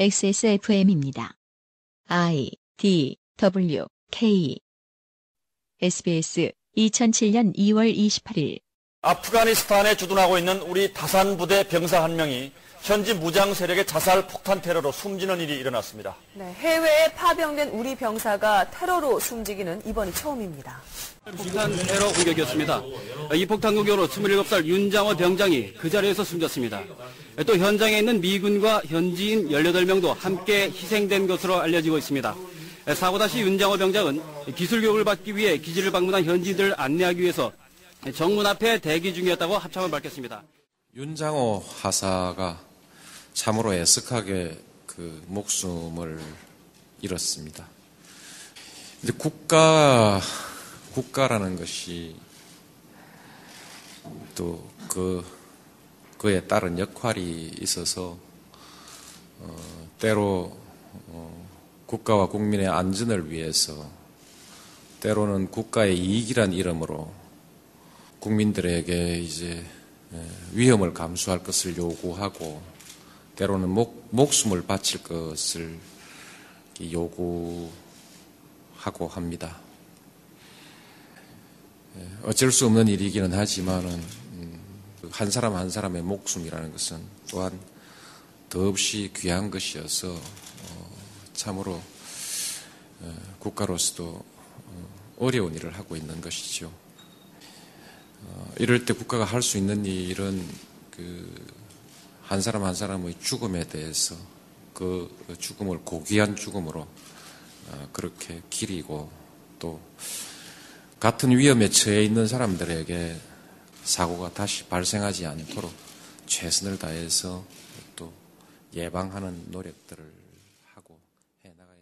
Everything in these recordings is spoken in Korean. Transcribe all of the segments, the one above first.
XSFM입니다. I D W K SBS 2007년 2월 28일 아프가니스탄에 주둔하고 있는 우리 다산 부대 병사 한 명이 현지 무장 세력의 자살 폭탄 테러로 숨지는 일이 일어났습니다. 네, 해외에 파병된 우리 병사가 테러로 숨지기는 이번이 처음입니다. 폭탄 테러 공격이었습니다. 이 폭탄 공격으로 27살 윤장호 병장이 그 자리에서 숨졌습니다. 또 현장에 있는 미군과 현지인 18명도 함께 희생된 것으로 알려지고 있습니다. 사고 다시 윤장호 병장은 기술 교육을 받기 위해 기지를 방문한 현지들을 안내하기 위해서 정문 앞에 대기 중이었다고 합참을 밝혔습니다. 윤장호 하사가 참으로 애석하게 그 목숨을 잃었습니다. 국가 국가라는 것이 또 그, 그에 따른 역할이 있어서 어, 때로 어, 국가와 국민의 안전을 위해서 때로는 국가의 이익이란 이름으로 국민들에게 이제 위험을 감수할 것을 요구하고 때로는 목, 목숨을 바칠 것을 요구하고 합니다. 예, 어쩔 수 없는 일이기는 하지만한 음, 그 사람 한 사람의 목숨이라는 것은 또한 더없이 귀한 것이어서 어, 참으로 어, 국가로서도 어, 어려운 일을 하고 있는 것이죠. 이럴 때 국가가 할 수 있는 일은 그 한 사람 한 사람의 죽음에 대해서 그 죽음을 고귀한 죽음으로 그렇게 기리고 또 같은 위험에 처해 있는 사람들에게 사고가 다시 발생하지 않도록 최선을 다해서 또 예방하는 노력들을 하고 해 나가야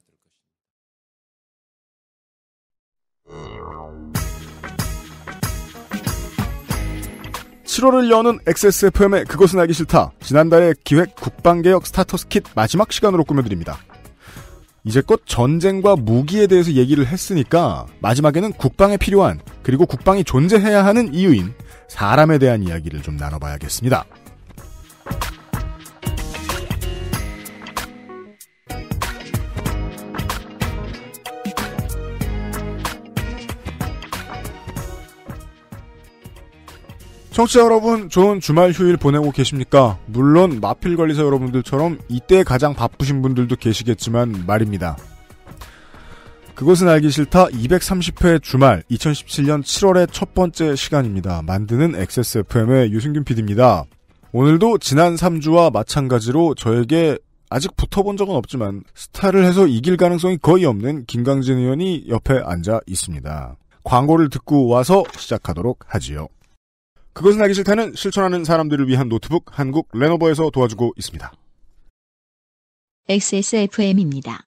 될 것입니다. 7월을 여는 XSFM의 그것은 알기 싫다. 지난달의 기획 국방개혁 스타터스킷 마지막 시간으로 꾸며드립니다. 이제껏 전쟁과 무기에 대해서 얘기를 했으니까 마지막에는 국방에 필요한 그리고 국방이 존재해야 하는 이유인 사람에 대한 이야기를 좀 나눠봐야겠습니다. 청취자 여러분, 좋은 주말 휴일 보내고 계십니까? 물론 마필 관리사 여러분들처럼 이때 가장 바쁘신 분들도 계시겠지만 말입니다. 그것은 알기 싫다 230회 주말 2017년 7월의 첫 번째 시간입니다. 만드는 XSFM의 유승균 PD입니다. 오늘도 지난 3주와 마찬가지로 저에게 아직 붙어본 적은 없지만 스타를 해서 이길 가능성이 거의 없는 김강진 의원이 옆에 앉아 있습니다. 광고를 듣고 와서 시작하도록 하지요. 그것은 하기 싫다는 실천하는 사람들을 위한 노트북 한국 레노버에서 도와주고 있습니다. XSFM입니다.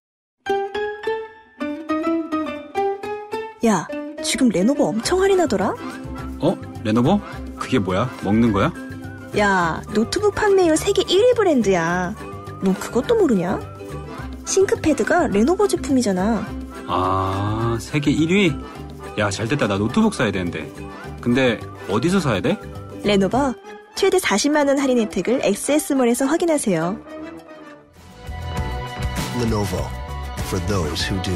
야, 지금 레노버 엄청 할인하더라? 어? 레노버? 그게 뭐야? 먹는 거야? 야, 노트북 판매율 세계 1위 브랜드야. 넌 뭐 그것도 모르냐? 싱크패드가 레노버 제품이잖아. 아, 세계 1위? 야, 잘 됐다. 나 노트북 사야 되는데. 근데 어디서 사야 돼? 레노버 최대 40만원 할인 혜택을 XS몰에서 확인하세요. Lenovo for those who do.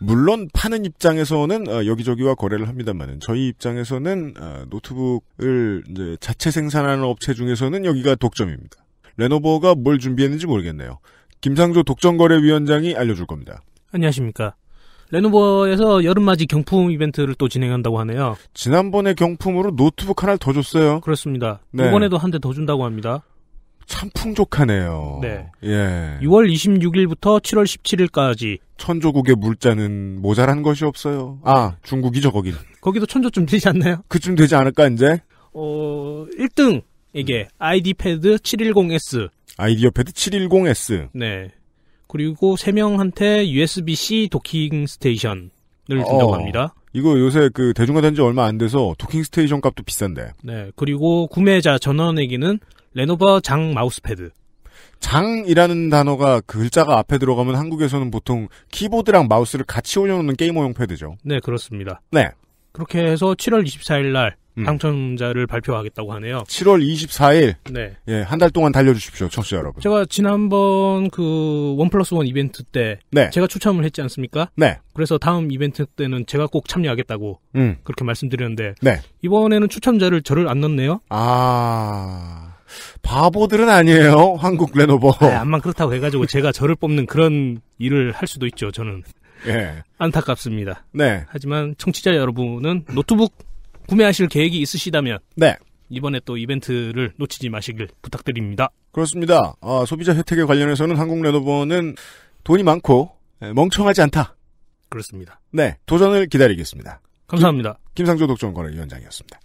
물론 파는 입장에서는 어, 여기저기와 거래를 합니다만은 저희 입장에서는 어, 노트북을 자체 생산하는 업체 중에서는 여기가 독점입니다. 레노버가 뭘 준비했는지 모르겠네요. 김상조 독점거래위원장이 알려줄 겁니다. 안녕하십니까. 레노버에서 여름맞이 경품 이벤트를 또 진행한다고 하네요. 지난번에 경품으로 노트북 하나를 더 줬어요. 그렇습니다. 네. 이번에도 한 대 더 준다고 합니다. 참 풍족하네요. 네. 예. 6월 26일부터 7월 17일까지. 천조국의 물자는 모자란 것이 없어요. 아, 중국이죠, 거긴. 거기도 천조쯤 되지 않나요? 그쯤 되지 않을까, 이제? 어, 1등. 이게, 아이디패드 710S. 아이디어패드 710S. 네. 그리고 세 명한테 USB-C 도킹 스테이션을 준다고 어, 합니다. 이거 요새 그 대중화된 지 얼마 안 돼서 도킹 스테이션 값도 비싼데. 네. 그리고 구매자 전원에게는 레노버 장 마우스패드. 장이라는 단어가 글자가 앞에 들어가면 한국에서는 보통 키보드랑 마우스를 같이 올려놓는 게이머용 패드죠. 네, 그렇습니다. 네. 그렇게 해서 7월 24일 날 음. 당첨자를 발표하겠다고 하네요. 7월 24일. 네. 예, 한 달 동안 달려주십시오, 청취자 여러분. 제가 지난번 그, 원 플러스 원 이벤트 때. 네. 제가 추첨을 했지 않습니까? 네. 그래서 다음 이벤트 때는 제가 꼭 참여하겠다고. 음. 그렇게 말씀드렸는데. 네. 이번에는 추첨자를 저를 안 넣네요? 아. 바보들은 아니에요, 한국 레노버. 안만 아, 그렇다고 해가지고 제가 저를 뽑는 그런 일을 할 수도 있죠, 저는. 예. 안타깝습니다. 네. 하지만 청취자 여러분은 노트북 구매하실 계획이 있으시다면 네. 이번에 또 이벤트를 놓치지 마시길 부탁드립니다. 그렇습니다. 아, 소비자 혜택에 관련해서는 한국 레노버는 돈이 많고 예, 멍청하지 않다. 그렇습니다. 네, 도전을 기다리겠습니다. 감사합니다. 김, 상조 독점거래위원장이었습니다.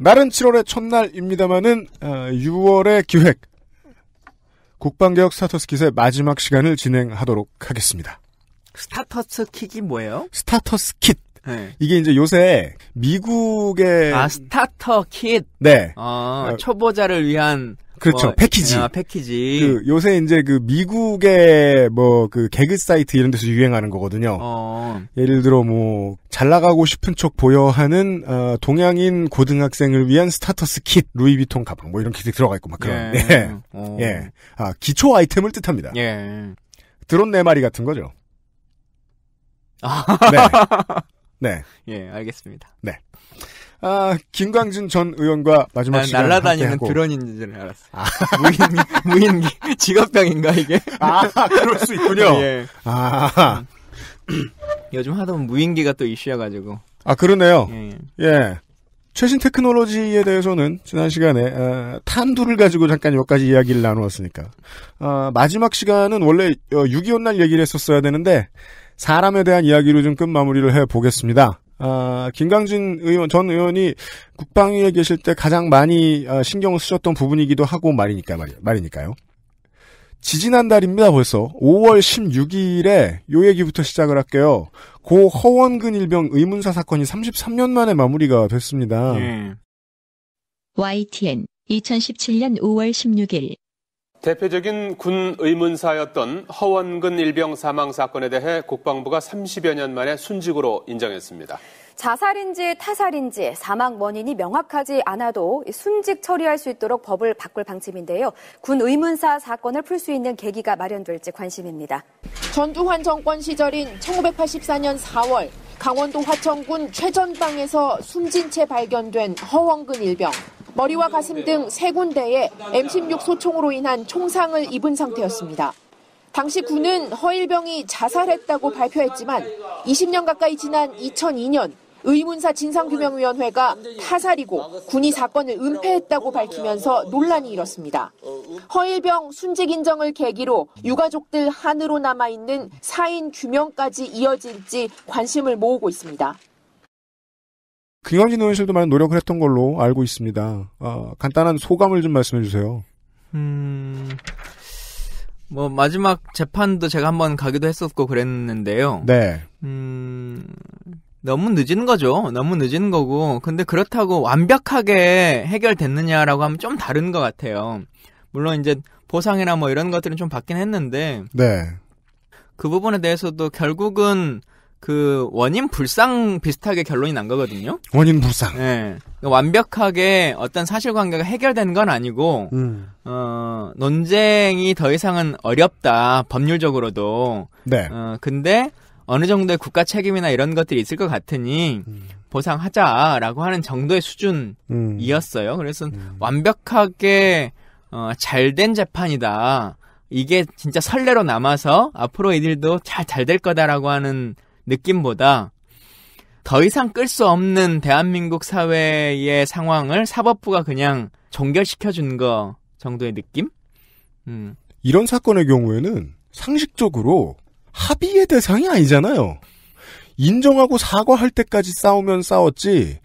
날은 7월의 첫날입니다만은 어, 6월의 기획 국방개혁 스타터스 킷의 마지막 시간을 진행하도록 하겠습니다. 스타터스 킷이 뭐예요? 스타터스 킷. 네. 이게 이제 요새 미국의 아 스타터 킷. 네. 아, 어. 초보자를 위한 그렇죠. 뭐, 패키지. 아, 패키지. 그 요새 이제 그 미국의 뭐 그 개그 사이트 이런 데서 유행하는 거거든요. 어. 예를 들어 뭐 잘 나가고 싶은 척 보여하는 어, 동양인 고등학생을 위한 스타터스 킷, 루이비통 가방 뭐 이런 게 들어가 있고 막 그런. 예. 예. 어. 예. 아 기초 아이템을 뜻합니다. 예. 드론 네 마리 같은 거죠. 아. 네. 네. 예, 알겠습니다. 네. 아, 김광진 전 의원과 마지막 아, 시간 날아다니는 드론인 지줄 알았어. 아. 무인기, 무인기 직업병인가 이게? 아, 그럴 수 있군요. 예. 아. 요즘 하다 보면 무인기가 또 이슈여가지고. 아, 그러네요. 예, 예. 예. 최신 테크놀로지에 대해서는 지난 시간에 어, 탄두를 가지고 잠깐 몇 가지 이야기를 나누었으니까 어, 마지막 시간은 원래 6.25날 어, 얘기를 했었어야 되는데 사람에 대한 이야기로 좀끝 마무리를 해보겠습니다. 아, 김강진 의원, 전 의원이 국방위에 계실 때 가장 많이 아, 신경을 쓰셨던 부분이기도 하고 말이니까, 말, 이 말이니까요. 지지난달입니다, 벌써. 5월 16일에 요 얘기부터 시작을 할게요. 고 허원근 일병 의문사 사건이 33년 만에 마무리가 됐습니다. 예. YTN 2017년 5월 16일 대표적인 군 의문사였던 허원근 일병 사망 사건에 대해 국방부가 30여 년 만에 순직으로 인정했습니다. 자살인지 타살인지 사망 원인이 명확하지 않아도 순직 처리할 수 있도록 법을 바꿀 방침인데요. 군 의문사 사건을 풀 수 있는 계기가 마련될지 관심입니다. 전두환 정권 시절인 1984년 4월 강원도 화천군 최전방에서 숨진 채 발견된 허원근 일병. 머리와 가슴 등 세 군데에 M16 소총으로 인한 총상을 입은 상태였습니다. 당시 군은 허일병이 자살했다고 발표했지만 20년 가까이 지난 2002년 의문사 진상규명위원회가 타살이고 군이 사건을 은폐했다고 밝히면서 논란이 일었습니다. 허일병 순직 인정을 계기로 유가족들 한으로 남아있는 사인 규명까지 이어질지 관심을 모으고 있습니다. 김관진 의원실도 많은 노력을 했던 걸로 알고 있습니다. 어, 간단한 소감을 좀 말씀해 주세요. 음, 뭐 마지막 재판도 제가 한번 가기도 했었고 그랬는데요. 네. 음, 너무 늦은 거죠. 너무 늦은 거고. 근데 그렇다고 완벽하게 해결됐느냐라고 하면 좀 다른 것 같아요. 물론 이제 보상이나 뭐 이런 것들은 좀 받긴 했는데. 네. 그 부분에 대해서도 결국은 그 원인 불상 비슷하게 결론이 난 거거든요. 원인 불상. 예. 그 완벽하게 어떤 사실관계가 해결된 건 아니고 음. 어, 논쟁이 더 이상은 어렵다 법률적으로도. 네. 어, 근데 어느 정도의 국가 책임이나 이런 것들이 있을 것 같으니 음. 보상하자라고 하는 정도의 수준이었어요. 음. 그래서 음. 완벽하게 어, 잘된 재판이다. 이게 진짜 설레로 남아서 앞으로 이들도 잘 잘 될 거다라고 하는 느낌보다 더 이상 끌 수 없는 대한민국 사회의 상황을 사법부가 그냥 종결시켜 준거 정도의 느낌? 음. 이런 사건의 경우에는 상식적으로 합의의 대상이 아니잖아요. 인정하고 사과할 때까지 싸우면 싸웠지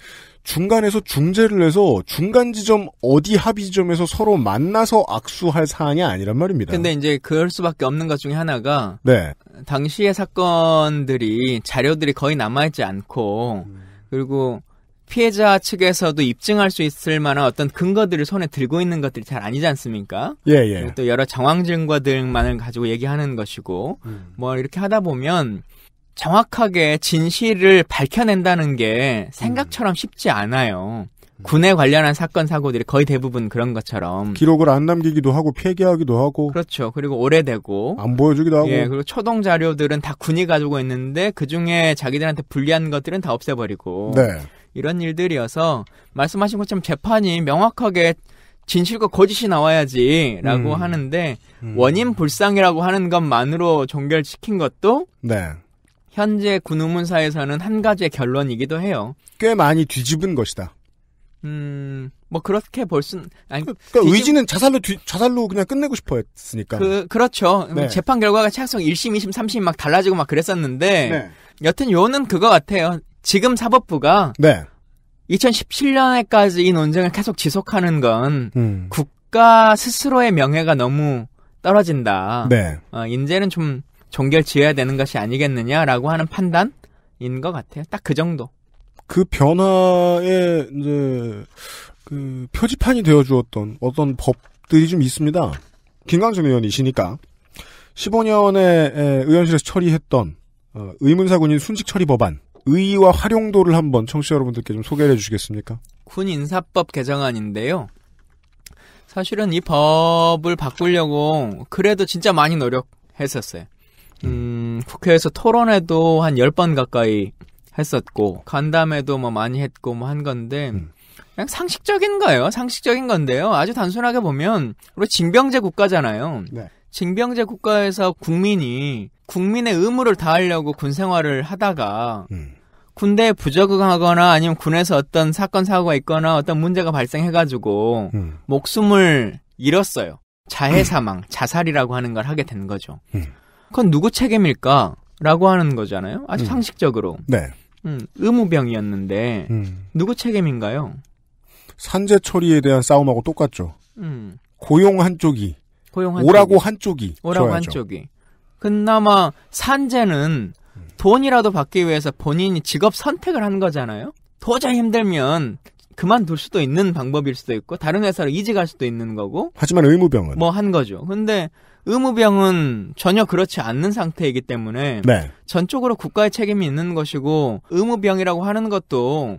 중간에서 중재를 해서 중간 지점 어디 합의 지점에서 서로 만나서 악수할 사안이 아니란 말입니다. 근데 이제 그럴 수밖에 없는 것 중에 하나가 네. 당시의 사건들이 자료들이 거의 남아있지 않고 그리고 피해자 측에서도 입증할 수 있을 만한 어떤 근거들을 손에 들고 있는 것들이 잘 아니지 않습니까? 예, 예. 또 여러 정황 증거 등만을 가지고 얘기하는 것이고 음. 뭐 이렇게 하다 보면 정확하게 진실을 밝혀낸다는 게 생각처럼 음. 쉽지 않아요. 군에 관련한 사건 사고들이 거의 대부분 그런 것처럼 기록을 안 남기기도 하고 폐기하기도 하고 그렇죠. 그리고 오래되고 안 보여주기도 하고 예, 그리고 초동 자료들은 다 군이 가지고 있는데 그 중에 자기들한테 불리한 것들은 다 없애버리고 네. 이런 일들이어서 말씀하신 것처럼 재판이 명확하게 진실과 거짓이 나와야지라고 음. 하는데 음. 원인 불상이라고 하는 것만으로 종결시킨 것도 네. 현재 군우문사에서는 한 가지의 결론이기도 해요. 꽤 많이 뒤집은 것이다. 음, 뭐 그렇게 볼 순, 아니. 그, 그러니까 뒤집... 의지는 자살로 뒤, 자살로 그냥 끝내고 싶어 했으니까. 그, 그렇죠. 음, 네. 재판 결과가 차성 1심, 2심, 3심 막 달라지고 막 그랬었는데. 네. 여튼 요는 그거 같아요. 지금 사법부가. 네. 2017년에까지 이 논쟁을 계속 지속하는 건. 음. 국가 스스로의 명예가 너무 떨어진다. 네. 어, 이제는 좀 종결 지어야 되는 것이 아니겠느냐라고 하는 판단인 것 같아요. 딱 그 정도. 그 변화에 이제 그 표지판이 되어 주었던 어떤 법들이 좀 있습니다. 김광준 의원이시니까 15년에 의원실에서 처리했던 어, 의문사 군인 순직 처리 법안 의의와 활용도를 한번 청취자 여러분들께 좀 소개를 해주시겠습니까? 군 인사법 개정안인데요. 사실은 이 법을 바꾸려고 그래도 진짜 많이 노력했었어요. 음, 국회에서 토론회도 한 10번 가까이 했었고, 간담회도 뭐 많이 했고 뭐 한 건데, 음. 그냥 상식적인 거예요. 상식적인 건데요. 아주 단순하게 보면, 우리 징병제 국가잖아요. 네. 징병제 국가에서 국민이 국민의 의무를 다하려고 군 생활을 하다가, 음. 군대에 부적응하거나 아니면 군에서 어떤 사건 사고가 있거나 어떤 문제가 발생해가지고 음. 목숨을 잃었어요. 자해 음. 사망, 자살이라고 하는 걸 하게 된 거죠. 음. 그건 누구 책임일까? 라고 하는 거잖아요. 아주 음. 상식적으로. 네. 음, 의무병이었는데 음. 누구 책임인가요? 산재 처리에 대한 싸움하고 똑같죠. 음. 고용 한쪽이 고용 한쪽이. 오라고 한쪽이 오라고 줘야죠. 한쪽이. 그나마 산재는 음. 돈이라도 받기 위해서 본인이 직업 선택을 한 거잖아요. 도저히 힘들면 그만둘 수도 있는 방법일 수도 있고 다른 회사로 이직할 수도 있는 거고. 하지만 의무병은 뭐 한 거죠. 근데 의무병은 전혀 그렇지 않는 상태이기 때문에 네. 전적으로 국가의 책임이 있는 것이고 의무병이라고 하는 것도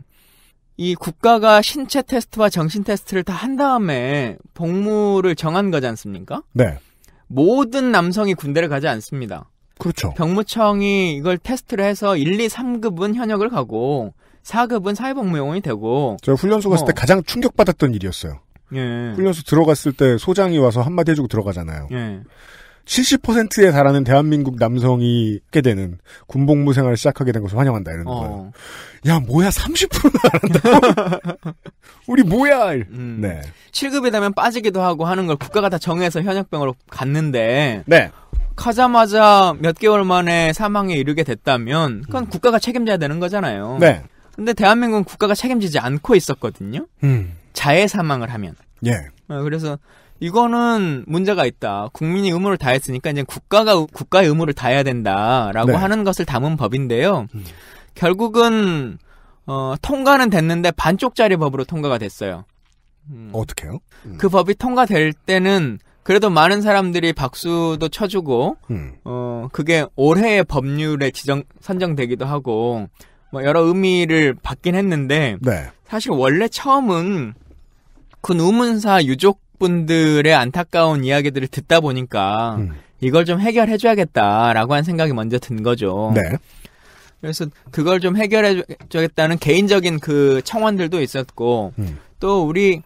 이 국가가 신체 테스트와 정신 테스트를 다 한 다음에 복무를 정한 거지 않습니까? 네. 모든 남성이 군대를 가지 않습니다. 그렇죠. 병무청이 이걸 테스트를 해서 1, 2, 3급은 현역을 가고 4급은 사회복무용이 되고 제가 훈련소 갔을 어. 때 가장 충격받았던 일이었어요. 예. 훈련소 들어갔을 때 소장이 와서 한마디 해주고 들어가잖아요. 예. 70%에 달하는 대한민국 남성이 하게 되는 군복무 생활을 시작하게 된 것을 환영한다 이런 어. 거야 뭐야 30%나 한다. 우리 뭐야. 음. 네. 7급이 되면 빠지기도 하고 하는 걸 국가가 다 정해서 현역병으로 갔는데 네. 가자마자 몇 개월 만에 사망에 이르게 됐다면 그건 음. 국가가 책임져야 되는 거잖아요. 네. 근데 대한민국은 국가가 책임지지 않고 있었거든요. 음. 자해 사망을 하면. 예. 어, 그래서 이거는 문제가 있다. 국민이 의무를 다했으니까 이제 국가가 국가의 의무를 다해야 된다라고 네. 하는 것을 담은 법인데요. 음. 결국은 어, 통과는 됐는데 반쪽짜리 법으로 통과가 됐어요. 음. 어떻게요? 음. 그 법이 통과될 때는 그래도 많은 사람들이 박수도 쳐주고 음. 어 그게 올해의 법률에 지정 선정되기도 하고 뭐 여러 의미를 받긴 했는데 네. 사실 원래 처음은 그 우문사 유족분들의 안타까운 이야기들을 듣다 보니까 음. 이걸 좀 해결해줘야겠다라고 한 생각이 먼저 든 거죠. 네. 그래서 그걸 좀 해결해줘야겠다는 개인적인 그 청원들도 있었고 음. 또 우리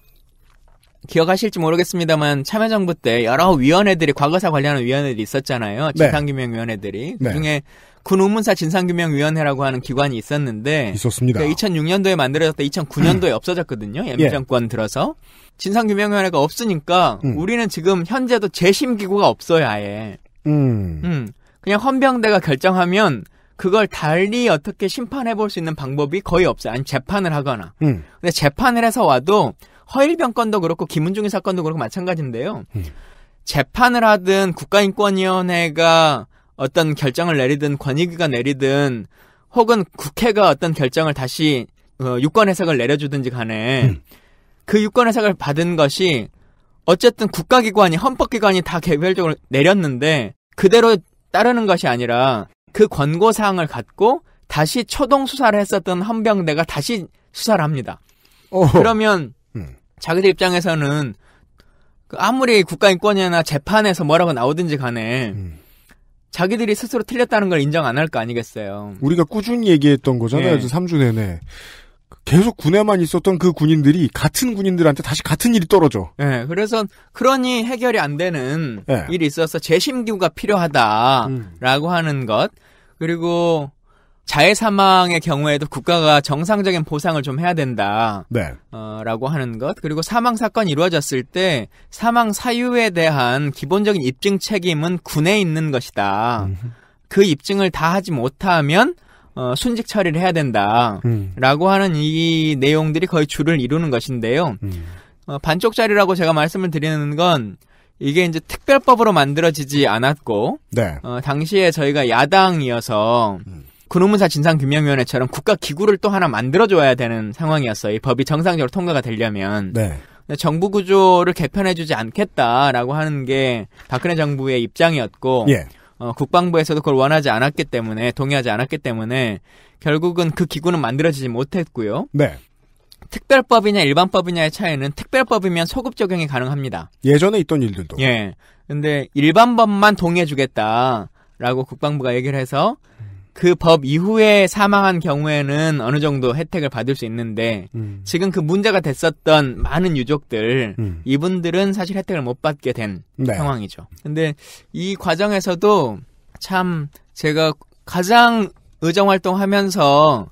기억하실지 모르겠습니다만 참여정부 때 여러 위원회들이 과거사 관련한 위원회들이 있었잖아요. 진상규명위원회들이 네. 네. 그중에 군 우문사 진상규명위원회라고 하는 기관이 있었는데 있었습니다. 2006년도에 그 만들어졌다 2009년도에 없어졌거든요. MB 음. 정권 들어서 진상규명위원회가 없으니까 음. 우리는 지금 현재도 재심기구가 없어요 아예. 음. 음. 그냥 헌병대가 결정하면 그걸 달리 어떻게 심판해 볼 수 있는 방법이 거의 없어요. 아니 재판을 하거나. 음. 근데 재판을 해서 와도 허일병 건도 그렇고 김은중의 사건도 그렇고 마찬가지인데요. 음. 재판을 하든 국가인권위원회가 어떤 결정을 내리든 권익위가 내리든 혹은 국회가 어떤 결정을 다시 어, 유권 해석을 내려주든지 간에 음. 그 유권 해석을 받은 것이 어쨌든 국가기관이 헌법기관이 다 개별적으로 내렸는데 그대로 따르는 것이 아니라 그 권고사항을 갖고 다시 초동 수사를 했었던 헌병대가 다시 수사를 합니다. 어허. 그러면 자기들 입장에서는 그 아무리 국가인권이나 재판에서 뭐라고 나오든지 간에 음. 자기들이 스스로 틀렸다는 걸 인정 안 할 거 아니겠어요. 우리가 꾸준히 얘기했던 거잖아요. 네. 3주 내내. 계속 군에만 있었던 그 군인들이 같은 군인들한테 다시 같은 일이 떨어져. 네, 그래서 그러니 해결이 안 되는 네. 일이 있어서 재심기구가 필요하다라고 음. 하는 것. 그리고 자해 사망의 경우에도 국가가 정상적인 보상을 좀 해야 된다. 네. 어, 라고 하는 것. 그리고 사망 사건이 이루어졌을 때 사망 사유에 대한 기본적인 입증 책임은 군에 있는 것이다. 음. 그 입증을 다 하지 못하면 어, 순직 처리를 해야 된다. 음. 라고 하는 이 내용들이 거의 줄을 이루는 것인데요. 음. 어, 반쪽짜리라고 제가 말씀을 드리는 건 이게 이제 특별법으로 만들어지지 않았고 네. 어, 당시에 저희가 야당이어서 음. 군의문사 진상규명위원회처럼 국가 기구를 또 하나 만들어줘야 되는 상황이었어요. 이 법이 정상적으로 통과가 되려면. 네. 정부 구조를 개편해주지 않겠다라고 하는 게 박근혜 정부의 입장이었고 예. 어, 국방부에서도 그걸 원하지 않았기 때문에 동의하지 않았기 때문에 결국은 그 기구는 만들어지지 못했고요. 네. 특별법이냐 일반법이냐의 차이는 특별법이면 소급 적용이 가능합니다. 예전에 있던 일들도. 예. 근데 일반법만 동의해주겠다라고 국방부가 얘기를 해서 그법 이후에 사망한 경우에는 어느 정도 혜택을 받을 수 있는데 음. 지금 그 문제가 됐었던 많은 유족들 음. 이분들은 사실 혜택을 못 받게 된 네. 상황이죠. 근데 이 과정에서도 참 제가 가장 의정 활동하면서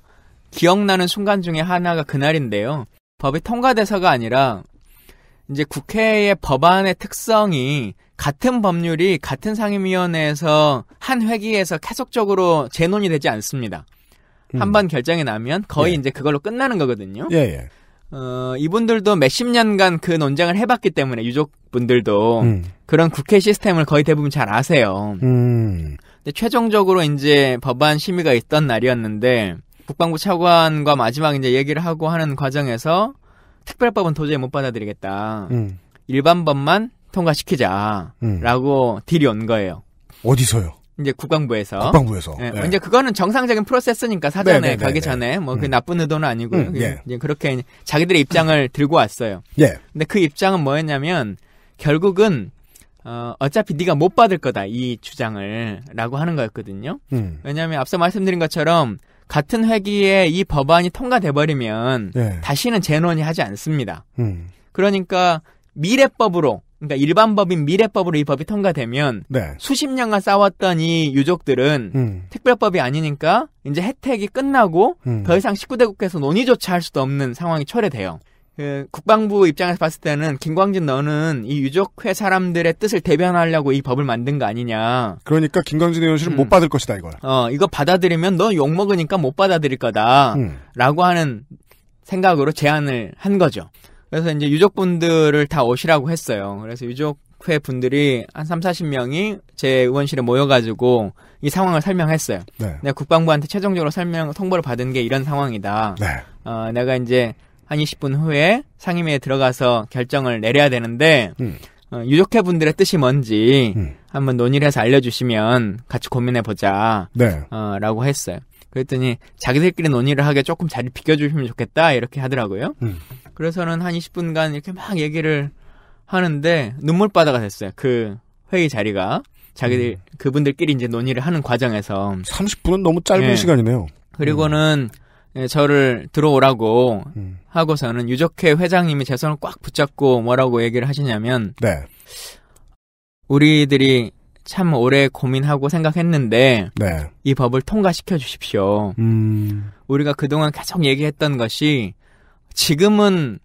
기억나는 순간 중에 하나가 그날인데요. 법이 통과돼서가 아니라 이제 국회의 법안의 특성이 같은 법률이 같은 상임위원회에서 한 회기에서 계속적으로 재논이 되지 않습니다. 음. 한번 결정이 나면 거의 예. 이제 그걸로 끝나는 거거든요. 예, 예. 어, 이분들도 몇 십 년간 그 논쟁을 해봤기 때문에 유족분들도 음. 그런 국회 시스템을 거의 대부분 잘 아세요. 음. 근데 최종적으로 이제 법안 심의가 있던 날이었는데 국방부 차관과 마지막 이제 얘기를 하고 하는 과정에서 특별법은 도저히 못 받아들이겠다. 음. 일반법만 통과시키자라고 음. 딜이 온 거예요. 어디서요? 이제 국방부에서. 국방부에서. 네. 네. 이제 그거는 정상적인 프로세스니까 사전에 네네네 네, 네, 가기 네, 전에 뭐그 음. 나쁜 의도는 아니고요. 음, 네. 이제 그렇게 자기들의 입장을 들고 왔어요. 예. 근데 그 입장은 뭐였냐면 결국은 어, 어차피 네가 못 받을 거다 이 주장을라고 하는 거였거든요. 음. 왜냐하면 앞서 말씀드린 것처럼 같은 회기에 이 법안이 통과돼 버리면 네. 다시는 재논의 하지 않습니다. 음. 그러니까 미래법으로 그러니까 일반법인 미래법으로 이 법이 통과되면 네. 수십 년간 싸웠던 이 유족들은 음. 특별법이 아니니까 이제 혜택이 끝나고 음. 더 이상 19대국에서 논의조차 할 수도 없는 상황이 초래돼요. 그 국방부 입장에서 봤을 때는 김광진 너는 이 유족회 사람들의 뜻을 대변하려고 이 법을 만든 거 아니냐. 그러니까 김광진 의원실은 음. 못 받을 것이다 이걸. 어 이거 받아들이면 너 욕 먹으니까 못 받아들일 거다라고 음. 하는 생각으로 제안을 한 거죠. 그래서 이제 유족분들을 다 오시라고 했어요. 그래서 유족회 분들이 한 3, 40명이 제 의원실에 모여가지고 이 상황을 설명했어요. 네. 내가 국방부한테 최종적으로 설명, 통보를 받은 게 이런 상황이다. 네. 어, 내가 이제 한 20분 후에 상임위에 들어가서 결정을 내려야 되는데 음. 어, 유족회 분들의 뜻이 뭔지 음. 한번 논의를 해서 알려주시면 같이 고민해 보자. 네. 어, 라고 했어요. 그랬더니 자기들끼리 논의를 하게 조금 자리 비켜주시면 좋겠다 이렇게 하더라고요. 음. 그래서는 한 20분간 이렇게 막 얘기를 하는데 눈물바다가 됐어요. 그 회의 자리가 자기들 음. 그분들끼리 이제 논의를 하는 과정에서 30분은 너무 짧은 네. 시간이네요. 그리고는 음. 예, 저를 들어오라고 음. 하고서는 유적회 회장님이 제 손을 꽉 붙잡고 뭐라고 얘기를 하시냐면 네. 우리들이 참 오래 고민하고 생각했는데 네. 이 법을 통과시켜 주십시오. 음. 우리가 그동안 계속 얘기했던 것이 지금은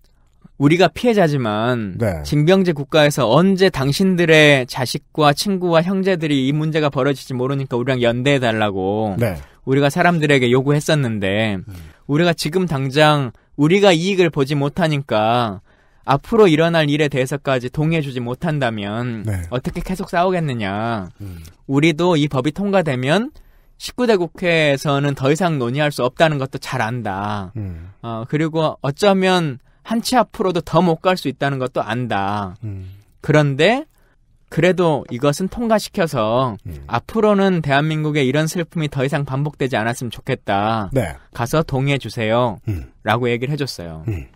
우리가 피해자지만 네. 징병제 국가에서 언제 당신들의 자식과 친구와 형제들이 이 문제가 벌어질지 모르니까 우리랑 연대해 달라고 네. 우리가 사람들에게 요구했었는데 우리가 지금 당장 우리가 이익을 보지 못하니까 앞으로 일어날 일에 대해서까지 동의해주지 못한다면 네. 어떻게 계속 싸우겠느냐. 음. 우리도 이 법이 통과되면 19대 국회에서는 더 이상 논의할 수 없다는 것도 잘 안다. 음. 어, 그리고 어쩌면 한치 앞으로도 더 못 갈 수 있다는 것도 안다. 음. 그런데 그래도 이것은 통과시켜서 음. 앞으로는 대한민국의 이런 슬픔이 더 이상 반복되지 않았으면 좋겠다. 네. 가서 동의해 주세요. 음. 라고 얘기를 해줬어요. 음.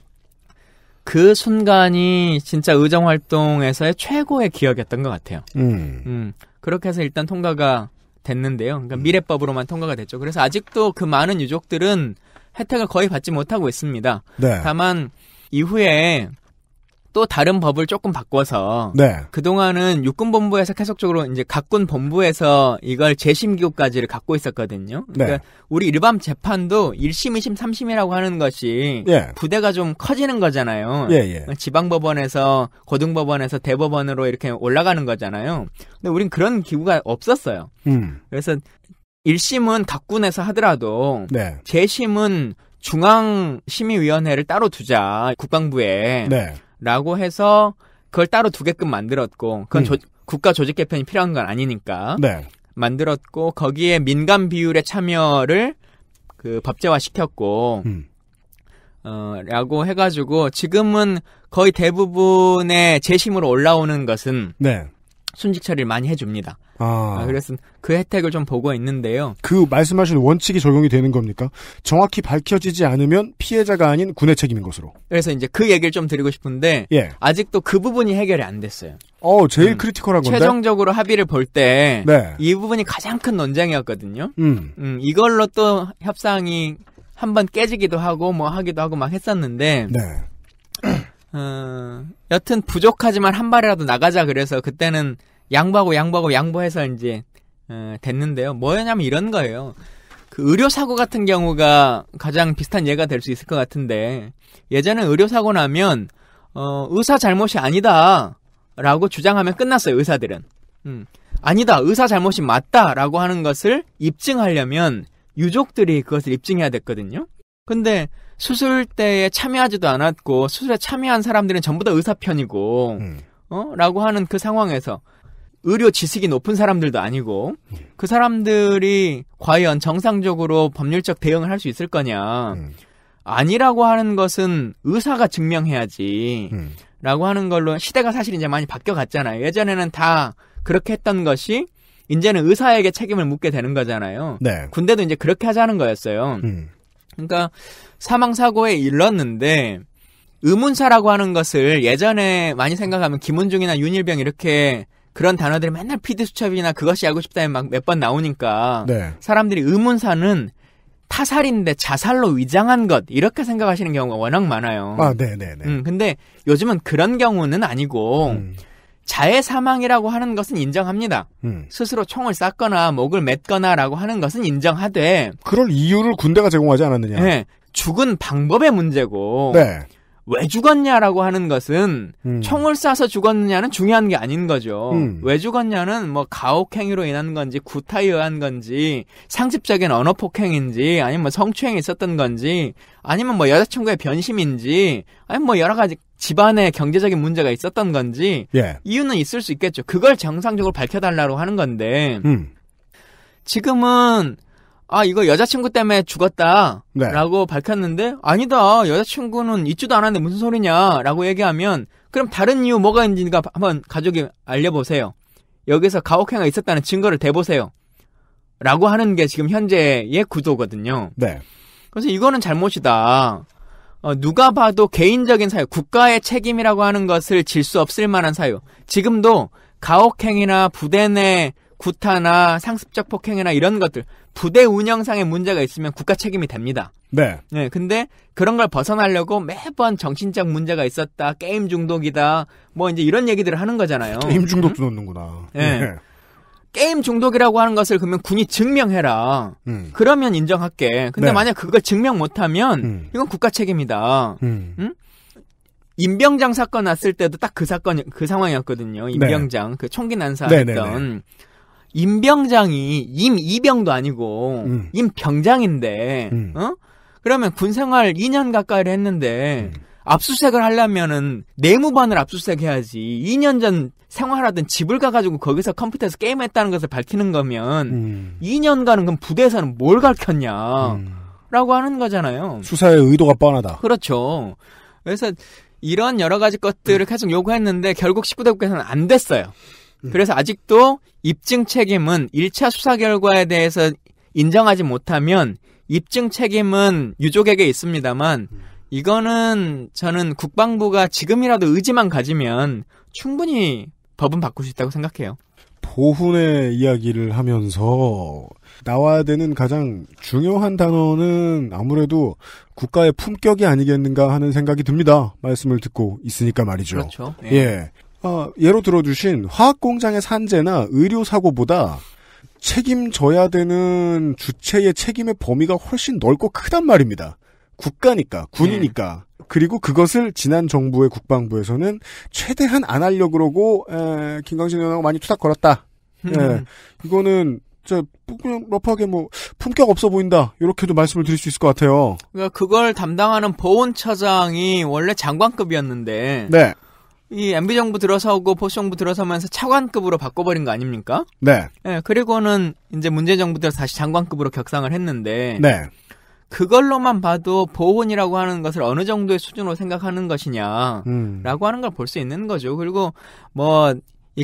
그 순간이 진짜 의정 활동에서의 최고의 기억이었던 것 같아요. 음. 음. 그렇게 해서 일단 통과가 됐는데요. 그러니까 음. 미래법으로만 통과가 됐죠. 그래서 아직도 그 많은 유족들은 혜택을 거의 받지 못하고 있습니다. 네. 다만 이후에 또 다른 법을 조금 바꿔서 네. 그동안은 육군 본부에서 계속적으로 이제 각군 본부에서 이걸 재심기구까지를 갖고 있었거든요. 네. 그러니까 네. 우리 일반 재판도 1심, 2심, 3심이라고 하는 것이 예. 부대가 좀 커지는 거잖아요. 예예. 지방 법원에서 고등 법원에서 대법원으로 이렇게 올라가는 거잖아요. 근데 우린 그런 기구가 없었어요. 음. 그래서 1심은 각군에서 하더라도 네. 재심은 중앙심의위원회를 따로 두자 국방부에 네. 라고 해서 그걸 따로 두개끔 만들었고 그건 음. 조, 국가 조직 개편이 필요한 건 아니니까 네. 만들었고 거기에 민간 비율의 참여를 그 법제화 시켰고 음. 어, 라고 해가지고 지금은 거의 대부분의 재심으로 올라오는 것은 네. 순직 처리를 많이 해줍니다. 아. 아 그래서 그 혜택을 좀 보고 있는데요. 그 말씀하신 원칙이 적용이 되는 겁니까? 정확히 밝혀지지 않으면 피해자가 아닌 군의 책임인 것으로. 그래서 이제 그 얘기를 좀 드리고 싶은데 예. 아직도 그 부분이 해결이 안 됐어요. 어, 제일 음, 크리티컬한 건데. 최종적으로 합의를 볼 때이 네. 부분이 가장 큰 논쟁이었거든요. 음. 음, 이걸로 또 협상이 한번 깨지기도 하고 뭐 하기도 하고 막 했었는데 네. 어, 여튼 부족하지만 한 발이라도 나가자 그래서 그때는 양보하고 양보하고 양보해서 이제 어, 됐는데요. 뭐였냐면 이런 거예요. 그 의료 사고 같은 경우가 가장 비슷한 예가 될 수 있을 것 같은데 예전에 의료 사고 나면 어, 의사 잘못이 아니다라고 주장하면 끝났어요 의사들은. 음, 아니다 의사 잘못이 맞다라고 하는 것을 입증하려면 유족들이 그것을 입증해야 됐거든요. 근데 수술 때에 참여하지도 않았고 수술에 참여한 사람들은 전부 다 의사 편이고 음. 어라고 하는 그 상황에서 의료 지식이 높은 사람들도 아니고 예. 그 사람들이 과연 정상적으로 법률적 대응을 할 수 있을 거냐 음. 아니라고 하는 것은 의사가 증명해야지 음. 라고 하는 걸로 시대가 사실 이제 많이 바뀌어 갔잖아요 예전에는 다 그렇게 했던 것이 이제는 의사에게 책임을 묻게 되는 거잖아요 네. 군대도 이제 그렇게 하자는 거였어요 음. 그러니까 사망 사고에 일렀는데 의문사라고 하는 것을 예전에 많이 생각하면 김원중이나 윤일병 이렇게 그런 단어들이 맨날 피드 수첩이나 그것이 알고 싶다에 막 몇 번 나오니까 네. 사람들이 의문사는 타살인데 자살로 위장한 것 이렇게 생각하시는 경우가 워낙 많아요. 아, 네, 네, 네. 음, 근데 요즘은 그런 경우는 아니고 음. 자해 사망이라고 하는 것은 인정합니다. 음. 스스로 총을 쐈거나 목을 맸거나라고 하는 것은 인정하되 그럴 이유를 군대가 제공하지 않았느냐. 네. 죽은 방법의 문제고 네. 왜 죽었냐라고 하는 것은 음. 총을 쏴서 죽었느냐는 중요한 게 아닌 거죠. 음. 왜 죽었냐는 뭐 가혹행위로 인한 건지 구타에 의한 건지 상습적인 언어폭행인지 아니면 뭐 성추행이 있었던 건지 아니면 뭐 여자친구의 변심인지 아니면 뭐 여러 가지 집안에 경제적인 문제가 있었던 건지 예. 이유는 있을 수 있겠죠. 그걸 정상적으로 밝혀달라고 하는 건데 음. 지금은 아 이거 여자친구 때문에 죽었다라고 네. 밝혔는데 아니다 여자친구는 있지도 않았는데 무슨 소리냐라고 얘기하면 그럼 다른 이유 뭐가 있는지가 한번 가족이 알려보세요 여기서 가혹행위가 있었다는 증거를 대보세요 라고 하는 게 지금 현재의 구도거든요 네. 그래서 이거는 잘못이다 어, 누가 봐도 개인적인 사유 국가의 책임이라고 하는 것을 질 수 없을 만한 사유 지금도 가혹행위나 부대 내 구타나 상습적 폭행이나 이런 것들 부대 운영상의 문제가 있으면 국가 책임이 됩니다. 네. 네. 근데 그런 걸 벗어나려고 매번 정신적 문제가 있었다, 게임 중독이다, 뭐 이제 이런 얘기들을 하는 거잖아요. 게임 중독도 응? 넣는구나. 네. 네. 게임 중독이라고 하는 것을 그러면 군이 증명해라. 음. 그러면 인정할게. 근데 네. 만약 그걸 증명 못하면 음. 이건 국가 책임이다. 음. 응? 임병장 사건 났을 때도 딱 그 사건 그 상황이었거든요. 임병장 네. 그 총기 난사했던. 네, 네, 네. 임병장이 임이병도 아니고 음. 임병장인데 음. 어? 그러면 군 생활 2년 가까이를 했는데 음. 압수수색을 하려면은 내무반을 압수수색해야지 2년 전 생활하던 집을 가가지고 거기서 컴퓨터에서 게임했다는 것을 밝히는 거면 2년간은 음. 그럼 부대에서는 뭘 가르쳤냐 음. 라고 하는 거잖아요. 수사의 의도가 뻔하다. 그렇죠. 그래서 이런 여러 가지 것들을 음. 계속 요구했는데 결국 19대국에서는 회안 됐어요. 음. 그래서 아직도 입증 책임은 1차 수사 결과에 대해서 인정하지 못하면 입증 책임은 유족에게 있습니다만 이거는 저는 국방부가 지금이라도 의지만 가지면 충분히 법은 바꿀 수 있다고 생각해요. 보훈의 이야기를 하면서 나와야 되는 가장 중요한 단어는 아무래도 국가의 품격이 아니겠는가 하는 생각이 듭니다. 말씀을 듣고 있으니까 말이죠. 그렇죠. 네. 예. 예. 어, 예로 들어주신 화학공장의 산재나 의료사고보다 책임져야 되는 주체의 책임의 범위가 훨씬 넓고 크단 말입니다. 국가니까, 군이니까. 네. 그리고 그것을 지난 정부의 국방부에서는 최대한 안 하려고 그러고, 에, 김광진 의원하고 많이 투닥 걸었다. 예, 음. 이거는 저 그냥 러프하게 뭐 품격 없어 보인다 이렇게도 말씀을 드릴 수 있을 것 같아요. 그 그걸 담당하는 보훈 차장이 원래 장관급이었는데 네. 이 MB 정부 들어서고 보수 정부 들어서면서 차관급으로 바꿔버린 거 아닙니까? 네. 네 그리고는 이제 문재인 정부 들어 다시 장관급으로 격상을 했는데. 네. 그걸로만 봐도 보훈이라고 하는 것을 어느 정도의 수준으로 생각하는 것이냐라고 음. 하는 걸 볼 수 있는 거죠. 그리고 뭐이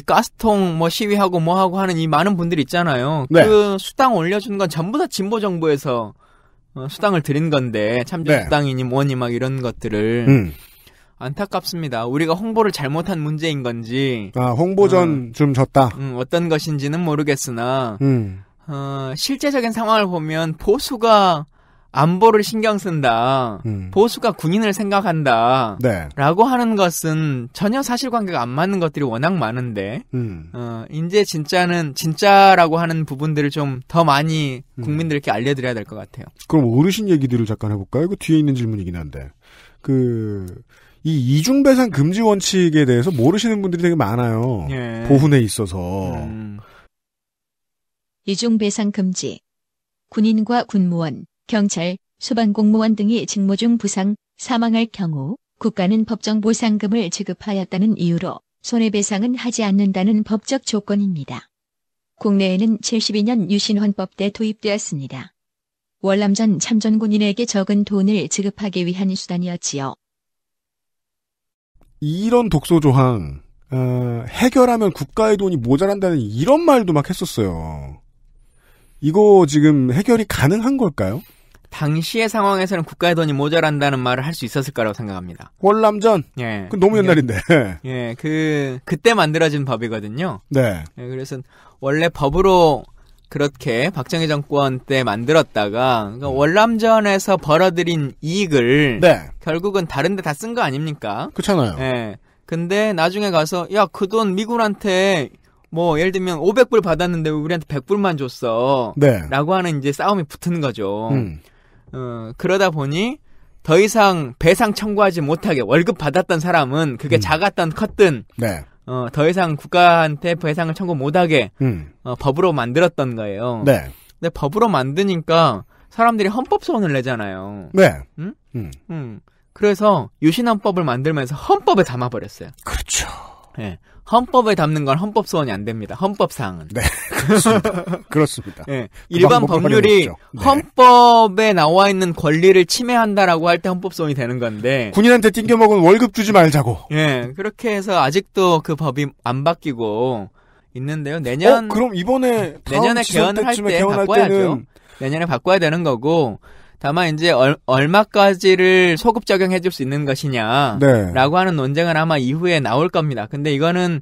가스통 뭐 시위하고 뭐 하고 하는 이 많은 분들 있잖아요. 네. 그 수당 올려준 건 전부 다 진보 정부에서 어, 수당을 드린 건데 참조 수당이니 뭐니 막 이런 것들을 음. 안타깝습니다. 우리가 홍보를 잘못한 문제인 건지. 아, 홍보전 어, 좀 졌다. 음, 어떤 것인지는 모르겠으나, 음. 어, 실제적인 상황을 보면 보수가 안보를 신경 쓴다. 음. 보수가 군인을 생각한다. 네. 라고 하는 것은 전혀 사실관계가 안 맞는 것들이 워낙 많은데, 음. 어, 이제 진짜는, 진짜라고 하는 부분들을 좀 더 많이 음. 국민들께 알려드려야 될 것 같아요. 그럼 어르신 얘기들을 잠깐 해볼까요? 이거 뒤에 있는 질문이긴 한데. 그, 이 이중배상 금지 원칙에 대해서 모르시는 분들이 되게 많아요. 예. 보훈에 있어서. 음. 이중배상 금지. 군인과 군무원, 경찰, 소방공무원 등이 직무 중 부상, 사망할 경우 국가는 법정 보상금을 지급하였다는 이유로 손해배상은 하지 않는다는 법적 조건입니다. 국내에는 72년 유신헌법 때 도입되었습니다. 월남전 참전군인에게 적은 돈을 지급하기 위한 수단이었지요. 이런 독소 조항 어, 해결하면 국가의 돈이 모자란다는 이런 말도 막 했었어요. 이거 지금 해결이 가능한 걸까요? 당시의 상황에서는 국가의 돈이 모자란다는 말을 할 수 있었을 거라고 생각합니다. 월남전. 예. 그 너무 옛날인데. 예. 예, 그 그때 만들어진 법이거든요. 네. 예, 그래서 원래 법으로 그렇게 박정희 정권 때 만들었다가 그러니까 월남전에서 벌어들인 이익을 네. 결국은 다른 데 다 쓴 거 아닙니까? 그렇잖아요. 예. 근데 나중에 가서 야, 그 돈 미군한테 뭐 예를 들면 500불 받았는데 우리한테 100불만 줬어. 네. 라고 하는 이제 싸움이 붙은 거죠. 음. 어, 그러다 보니 더 이상 배상 청구하지 못하게 월급 받았던 사람은 그게 음. 작았던 컸든 네. 어, 더 이상 국가한테 배상을 청구 못하게 음. 어, 법으로 만들었던 거예요. 네. 근데 법으로 만드니까 사람들이 헌법 소원을 내잖아요. 네. 음? 음. 음. 그래서 유신헌법을 만들면서 헌법에 담아버렸어요. 그렇죠. 예. 네. 헌법에 담는 건 헌법 소원이 안 됩니다. 헌법 상은 네. 그렇습니다. 예, 그 네, 일반 법률이 헌법에 나와 있는 권리를 침해한다라고 할 때 헌법 소원이 되는 건데 군인한테 띵겨 먹은 월급 주지 말자고. 예. 네, 그렇게 해서 아직도 그 법이 안 바뀌고 있는데요. 내년 어, 그럼 이번에 내년에 개헌을 할때 바꿔야죠. 때는... 내년에 바꿔야 되는 거고 다만 이제 얼, 얼마까지를 소급 적용해 줄 수 있는 것이냐라고 네. 하는 논쟁은 아마 이후에 나올 겁니다. 근데 이거는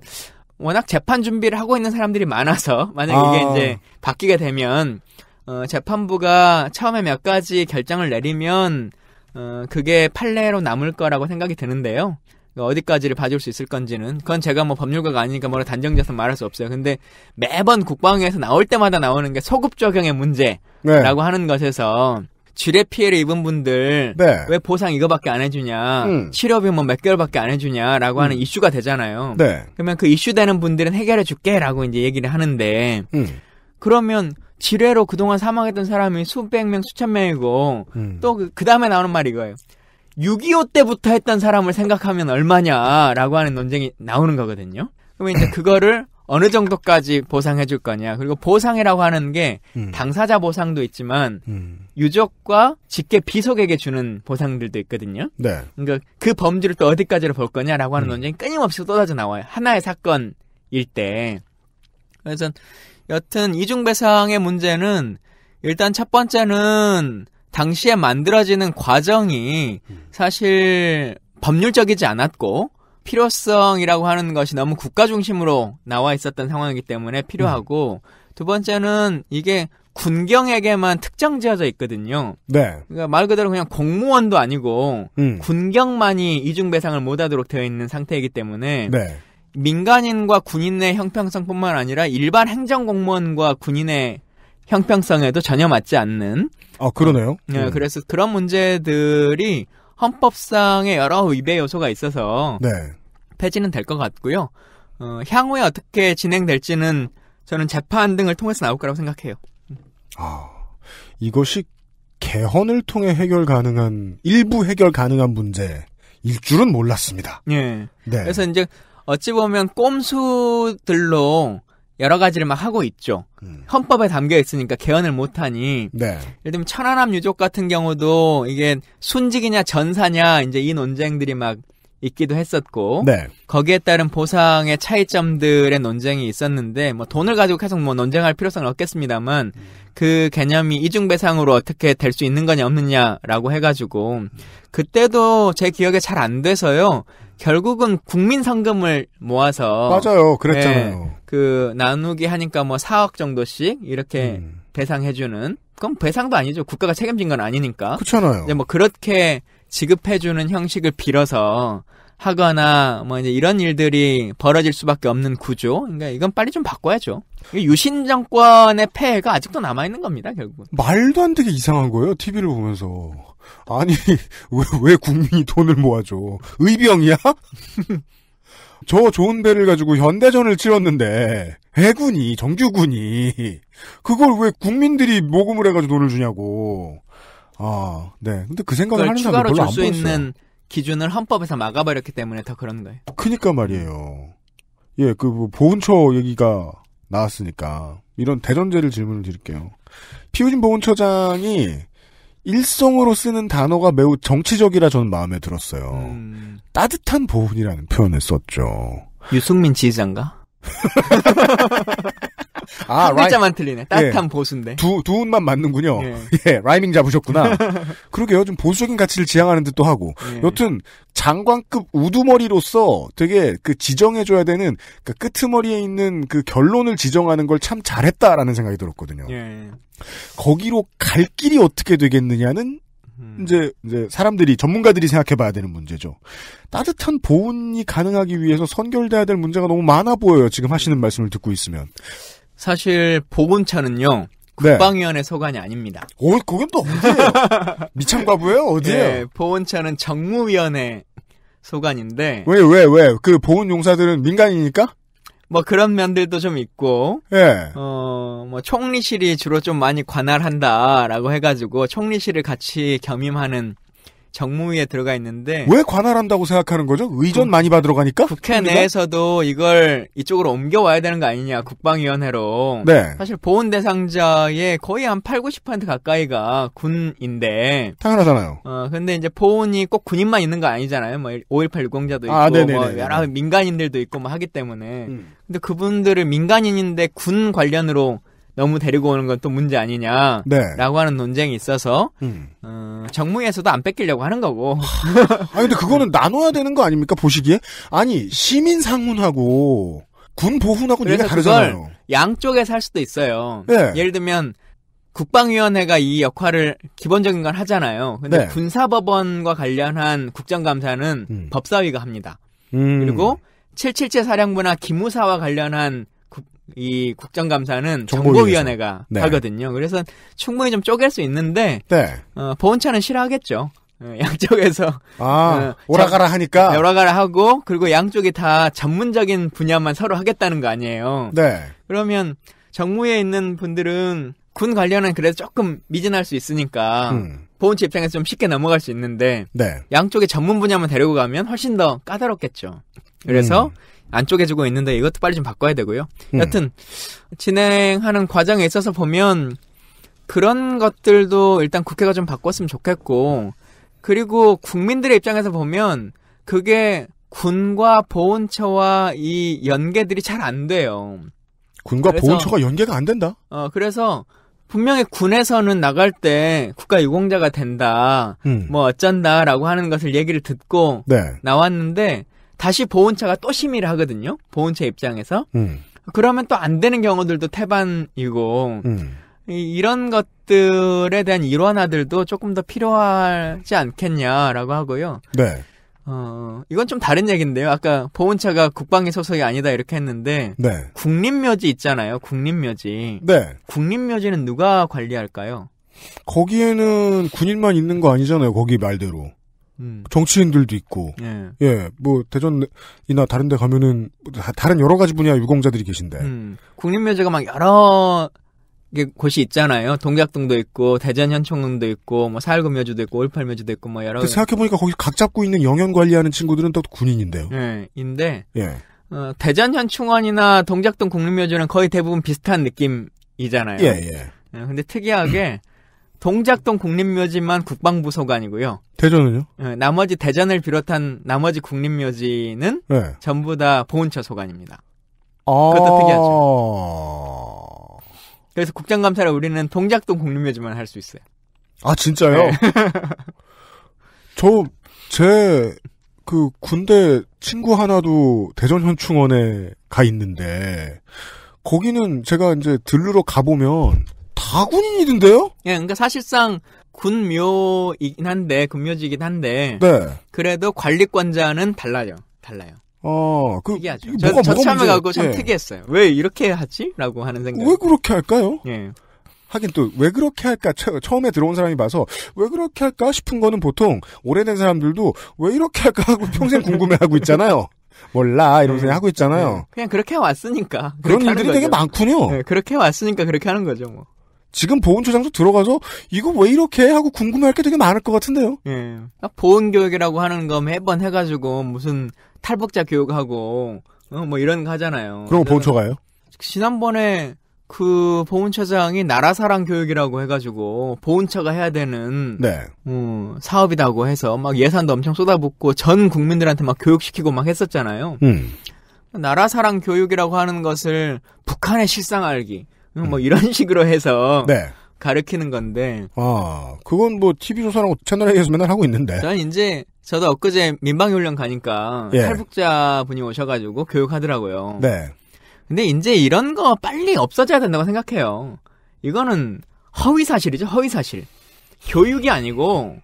워낙 재판 준비를 하고 있는 사람들이 많아서 만약 아. 이게 이제 바뀌게 되면 어, 재판부가 처음에 몇 가지 결정을 내리면 어, 그게 판례로 남을 거라고 생각이 드는데요. 어디까지를 봐줄 수 있을 건지는 그건 제가 뭐 법률가가 아니니까 뭐라 단정지어서 말할 수 없어요. 근데 매번 국방위에서 나올 때마다 나오는 게 소급 적용의 문제라고 네. 하는 것에서 지뢰 피해를 입은 분들 네. 왜 보상 이거밖에 안 해주냐 음. 치료비 뭐 몇 개월밖에 안 해주냐라고 하는 음. 이슈가 되잖아요. 네. 그러면 그 이슈 되는 분들은 해결해 줄게라고 이제 얘기를 하는데 음. 그러면 지뢰로 그동안 사망했던 사람이 수백 명 수천 명이고 음. 또그 그 다음에 나오는 말이 이거예요. 6.25 때부터 했던 사람을 생각하면 얼마냐라고 하는 논쟁이 나오는 거거든요. 그러면 이제 그거를 어느 정도까지 보상해 줄 거냐. 그리고 보상이라고 하는 게 음. 당사자 보상도 있지만 음. 유족과 직계 비속에게 주는 보상들도 있거든요. 네. 그러니까 그범죄를또 어디까지로 볼 거냐라고 하는 음. 논쟁이 끊임없이 쏟아져 나와요. 하나의 사건일 때. 그래서 여튼 이중 배상의 문제는 일단 첫 번째는 당시에 만들어지는 과정이 음. 사실 법률적이지 않았고 필요성이라고 하는 것이 너무 국가 중심으로 나와 있었던 상황이기 때문에 필요하고 음. 두 번째는 이게 군경에게만 특정 지어져 있거든요. 네. 그러니까 말 그대로 그냥 공무원도 아니고 음. 군경만이 이중 배상을 못하도록 되어 있는 상태이기 때문에 네. 민간인과 군인의 형평성뿐만 아니라 일반 행정 공무원과 군인의 형평성에도 전혀 맞지 않는. 아 그러네요. 어, 네, 음. 그래서 그런 문제들이 헌법상의 여러 위배 요소가 있어서 네. 폐지는 될 것 같고요. 어, 향후에 어떻게 진행될지는 저는 재판 등을 통해서 나올 거라고 생각해요. 아, 이것이 개헌을 통해 해결 가능한 일부 해결 가능한 문제일 줄은 몰랐습니다. 예. 네. 그래서 이제 어찌 보면 꼼수들로 여러 가지를 막 하고 있죠. 음. 헌법에 담겨 있으니까 개헌을 못하니. 네. 예를 들면 천안함 유족 같은 경우도 이게 순직이냐 전사냐 이제 이 논쟁들이 막 있기도 했었고 네. 거기에 따른 보상의 차이점들의 논쟁이 있었는데 뭐 돈을 가지고 계속 뭐 논쟁할 필요성은 없겠습니다만 그 개념이 이중 배상으로 어떻게 될 수 있는 거냐 없느냐라고 해가지고 그때도 제 기억에 잘 안 돼서요 결국은 국민 성금을 모아서 맞아요 네, 그랬잖아요 예, 그 나누기 하니까 뭐 4억 정도씩 이렇게 음. 배상해주는 그럼 배상도 아니죠 국가가 책임진 건 아니니까 그렇잖아요 이뭐 그렇게 지급해주는 형식을 빌어서 하거나 뭐 이제 이런 일들이 벌어질 수밖에 없는 구조. 그러니까 이건 빨리 좀 바꿔야죠. 유신 정권의 폐해가 아직도 남아 있는 겁니다, 결국. 말도 안 되게 이상한 거예요, TV를 보면서. 아니, 왜, 왜 국민이 돈을 모아줘? 의병이야? 저 좋은 배를 가지고 현대전을 치렀는데 해군이 정규군이 그걸 왜 국민들이 모금을 해가지고 돈을 주냐고 아, 네. 근데 그 생각을 하는 사람 별로 안보 있는 기준을 헌법에서 막아버렸기 때문에 더 그런 거예요. 그니까 말이에요. 예, 그 뭐 보훈처 얘기가 나왔으니까 이런 대전제를 질문을 드릴게요. 피우진 보훈처장이 일성으로 쓰는 단어가 매우 정치적이라 저는 마음에 들었어요. 음... 따뜻한 보훈이라는 표현을 썼죠. 유승민 지지자인가? 아, 한 글자만 틀리네. 예. 따뜻한 예. 보수인데. 두, 두 운만 맞는군요. 예. 예 라이밍 잡으셨구나. 그러게요. 좀 보수적인 가치를 지향하는 듯도 하고. 예. 여튼, 장관급 우두머리로서 되게 그 지정해줘야 되는 그 끄트머리에 있는 그 결론을 지정하는 걸 참 잘했다라는 생각이 들었거든요. 예. 거기로 갈 길이 어떻게 되겠느냐는 음. 이제, 이제 사람들이, 전문가들이 생각해 봐야 되는 문제죠. 따뜻한 보온이 가능하기 위해서 선결돼야 될 문제가 너무 많아 보여요. 지금 하시는 음. 말씀을 듣고 있으면. 사실 보건차는요. 네. 국방위원회 소관이 아닙니다. 오, 어, 그건 또 언제예요? 미창과부예요? 어디예요? 네, 보훈차는 정무위원회 소관인데. 왜, 왜, 왜? 그 보훈 용사들은 민간이니까? 뭐 그런 면들도 좀 있고, 예. 어, 뭐 총리실이 주로 좀 많이 관할한다라고 해가지고 총리실을 같이 겸임하는 정무위에 들어가 있는데 왜 관할한다고 생각하는 거죠? 의전 국, 많이 받으러 가니까 국회 합니다? 내에서도 이걸 이쪽으로 옮겨와야 되는 거 아니냐 국방위원회로 네. 사실 보훈 대상자의 거의 한 8, 90% 가까이가 군인데 당연하잖아요. 어 근데 이제 보훈이 꼭 군인만 있는 거 아니잖아요. 뭐 5.18 유공자도 아, 있고 네네네. 뭐 여러 민간인들도 있고 뭐 하기 때문에 음. 근데 그분들을 민간인인데 군 관련으로 너무 데리고 오는 건 또 문제 아니냐라고 네. 하는 논쟁이 있어서 음. 어, 정무에서도 안 뺏기려고 하는 거고. 아 근데 그거는 나눠야 되는 거 아닙니까 보시기에? 아니 시민 상문하고군 보훈하고 얘기가 다르잖아요. 양쪽에살 수도 있어요. 네. 예를 들면 국방위원회가 이 역할을 기본적인 걸 하잖아요. 근데 네. 군사법원과 관련한 국정감사는 음. 법사위가 합니다. 음. 그리고 777 사령부나 기무사와 관련한 이 국정감사는 정보위원회가 네. 하거든요. 그래서 충분히 좀 쪼갤 수 있는데 네. 어, 보훈처는 싫어하겠죠. 어, 양쪽에서 아, 어, 오라가라 하니까 네, 오라가라 하고 그리고 양쪽이 다 전문적인 분야만 서로 하겠다는 거 아니에요. 네. 그러면 정무에 있는 분들은 군 관련은 그래도 조금 미진할 수 있으니까 음. 보훈처 입장에서 좀 쉽게 넘어갈 수 있는데 네. 양쪽의 전문 분야만 데리고 가면 훨씬 더 까다롭겠죠. 그래서 음. 안 쪼개지고 있는데 이것도 빨리 좀 바꿔야 되고요. 음. 여튼 진행하는 과정에 있어서 보면 그런 것들도 일단 국회가 좀 바꿨으면 좋겠고 그리고 국민들의 입장에서 보면 그게 군과 보훈처와 이 연계들이 잘 안 돼요. 군과 그래서, 보훈처가 연계가 안 된다? 어, 그래서 분명히 군에서는 나갈 때 국가 유공자가 된다, 음. 뭐 어쩐다라고 하는 것을 얘기를 듣고 네. 나왔는데 다시 보훈차가또 심의를 하거든요. 보훈차 입장에서. 음. 그러면 또 안 되는 경우들도 태반이고 음. 이런 것들에 대한 일환화들도 조금 더 필요하지 않겠냐라고 하고요. 네. 어, 이건 좀 다른 얘기인데요. 아까 보훈차가 국방의 소속이 아니다 이렇게 했는데 네. 국립묘지 있잖아요. 국립묘지. 네. 국립묘지는 누가 관리할까요? 거기에는 군인만 있는 거 아니잖아요. 거기 말대로. 음. 정치인들도 있고 예. 예. 뭐 대전이나 다른 데 가면은 뭐 다른 여러 가지 분야 유공자들이 계신데 음. 국립묘지가 막 여러 곳이 있잖아요. 동작동도 있고 대전 현충궁도 있고 뭐 사일구 묘지도 있고 올팔 묘지도 있고 뭐 여러 생각해 보니까 거기 각 잡고 있는 영현 관리하는 친구들은 또 군인인데요. 예. 인데 예. 어, 대전 현충원이나 동작동 국립묘지는 거의 대부분 비슷한 느낌이잖아요. 예, 예. 예 근데 특이하게 어, 동작동 국립묘지만 국방부소관이고요 대전은요? 네, 나머지 대전을 비롯한 나머지 국립묘지는 네. 전부 다 보훈처 소관입니다. 아~ 그것도 특이하죠. 그래서 국장감사를 우리는 동작동 국립묘지만 할 수 있어요. 아 진짜요? 네. 저제 그 군대 친구 하나도 대전 현충원에 가 있는데 거기는 제가 이제 들르러 가보면 다 군인이던데요? 예, 그러니까 사실상 군묘이긴 한데 군묘지이긴 한데 네. 그래도 관리권자는 달라요. 달라요. 어, 그, 특이하죠. 저, 뭐가, 저 처음에 가고 참 예. 특이했어요. 왜 이렇게 하지? 라고 하는 생각. 왜 그렇게 할까요? 예. 하긴 또 왜 그렇게 할까 처음에 들어온 사람이 봐서 왜 그렇게 할까 싶은 거는 보통 오래된 사람들도 왜 이렇게 할까 하고 평생 궁금해하고 있잖아요. 몰라 이러면서 네. 음. 하고 있잖아요. 네. 그냥 그렇게 왔으니까 그런 그 일들이 되게 많군요. 네, 그렇게 왔으니까 그렇게 하는 거죠 뭐. 지금 보훈처장도 들어가서 이거 왜 이렇게 하고 궁금해할 게 되게 많을 것 같은데요. 예. 보훈 교육이라고 하는 거 매번 해가지고 무슨 탈북자 교육하고 어, 뭐 이런 거 하잖아요. 그럼 보훈초 가요? 지난번에 그 보훈처장이 나라사랑 교육이라고 해가지고 보훈처가 해야 되는 네. 음, 어, 사업이라고 해서 막 예산도 엄청 쏟아붓고 전 국민들한테 막 교육시키고 막 했었잖아요. 음. 나라사랑 교육이라고 하는 것을 북한의 실상 알기, 음, 뭐 이런 식으로 해서 네. 가르키는 건데. 아, 그건 뭐 TV 조사하 채널에서 맨날 하고 있는데. 전 이제 저도 엊그제 민방위훈련 가니까 예. 탈북자 분이 오셔가지고 교육하더라고요. 네. 근데 이제 이런 거 빨리 없어져야 된다고 생각해요. 이거는 허위 사실이죠, 허위 사실. 교육이 아니고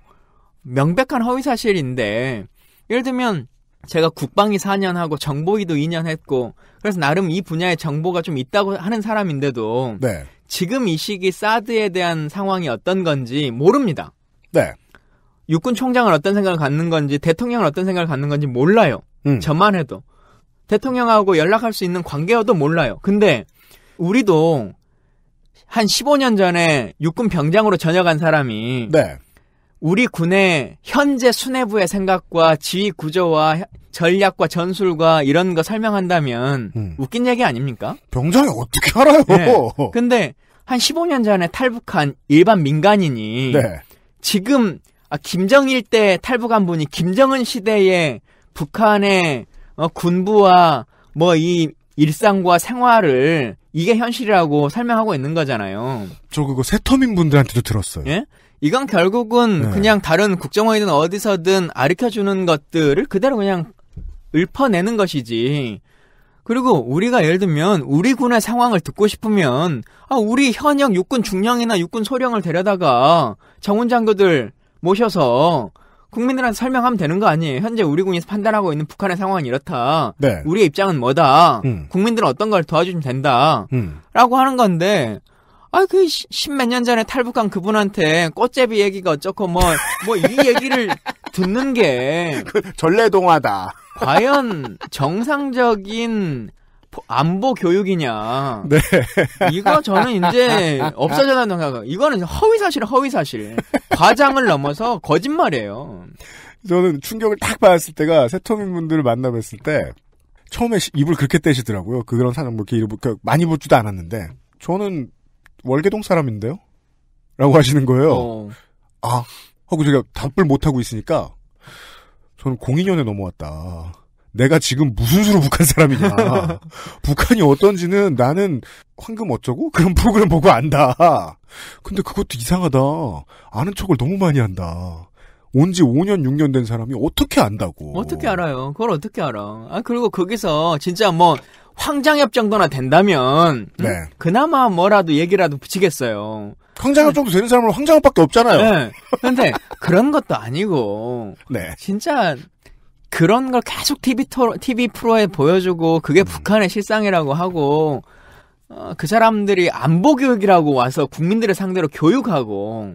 명백한 허위 사실인데 예를 들면 제가 국방이 4년 하고 정보위도 2년 했고 그래서 나름 이 분야에 정보가 좀 있다고 하는 사람인데도 네. 지금 이 시기 사드에 대한 상황이 어떤 건지 모릅니다. 네. 육군 총장은 어떤 생각을 갖는 건지 대통령은 어떤 생각을 갖는 건지 몰라요. 음. 저만 해도 대통령하고 연락할 수 있는 관계여도 몰라요. 근데 우리도 한 15년 전에 육군 병장으로 전역한 사람이 네. 우리 군의 현재 수뇌부의 생각과 지휘 구조와 전략과 전술과 이런 거 설명한다면 음. 웃긴 얘기 아닙니까? 병장이 어떻게 알아요? 네. 근데 한 15년 전에 탈북한 일반 민간인이 네. 지금 아, 김정일 때 탈북한 분이 김정은 시대에 북한의 어, 군부와 뭐 이 일상과 생활을 이게 현실이라고 설명하고 있는 거잖아요. 저 그거 새터민 분들한테도 들었어요. 예? 이건 결국은 네. 그냥 다른 국정원이든 어디서든 아르켜주는 것들을 그대로 그냥 읊어내는 것이지. 그리고 우리가 예를 들면 우리 군의 상황을 듣고 싶으면 아 우리 현역 육군 중령이나 육군 소령을 데려다가 정훈 장교들 모셔서 국민들한테 설명하면 되는 거 아니에요. 현재 우리 군이 판단하고 있는 북한의 상황은 이렇다. 네. 우리의 입장은 뭐다. 음. 국민들은 어떤 걸도와주면 된다. 음. 라고 하는 건데 아, 그, 십몇 년 전에 탈북한 그분한테 꽃제비 얘기가 어쩌고 뭐, 뭐, 이 얘기를 듣는 게. 그 전래동화다. 과연 정상적인 안보 교육이냐. 네. 이거 저는 이제 없어져라는 생각. 이거는 허위 사실, 허위 사실. 과장을 넘어서 거짓말이에요. 저는 충격을 딱 받았을 때가 세터민 분들을 만나뵀을 때 처음에 입을 그렇게 떼시더라고요. 그런 사람 그렇게 뭐 많이 보지도 않았는데 저는 월계동 사람인데요? 라고 하시는 거예요. 어. 아, 하고 제가 답을 못하고 있으니까, 저는 02년에 넘어왔다. 내가 지금 무슨 수로 북한 사람이냐. 북한이 어떤지는 나는 황금 어쩌고? 그런 프로그램 보고 안다. 근데 그것도 이상하다. 아는 척을 너무 많이 한다. 온 지 5년, 6년 된 사람이 어떻게 안다고. 어떻게 알아요? 그걸 어떻게 알아. 아, 그리고 거기서 진짜 뭐, 황장엽 정도나 된다면 음? 네. 음, 그나마 뭐라도 얘기라도 붙이겠어요. 황장엽 정도 되는 사람은 황장엽밖에 없잖아요. 네. 근데 그런 것도 아니고 네. 진짜 그런 걸 계속 TV TV 프로에 보여주고 그게 음. 북한의 실상이라고 하고 어, 그 사람들이 안보 교육이라고 와서 국민들을 상대로 교육하고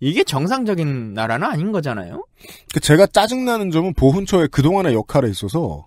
이게 정상적인 나라는 아닌 거잖아요. 그 제가 짜증나는 점은 보훈처의 그동안의 역할에 있어서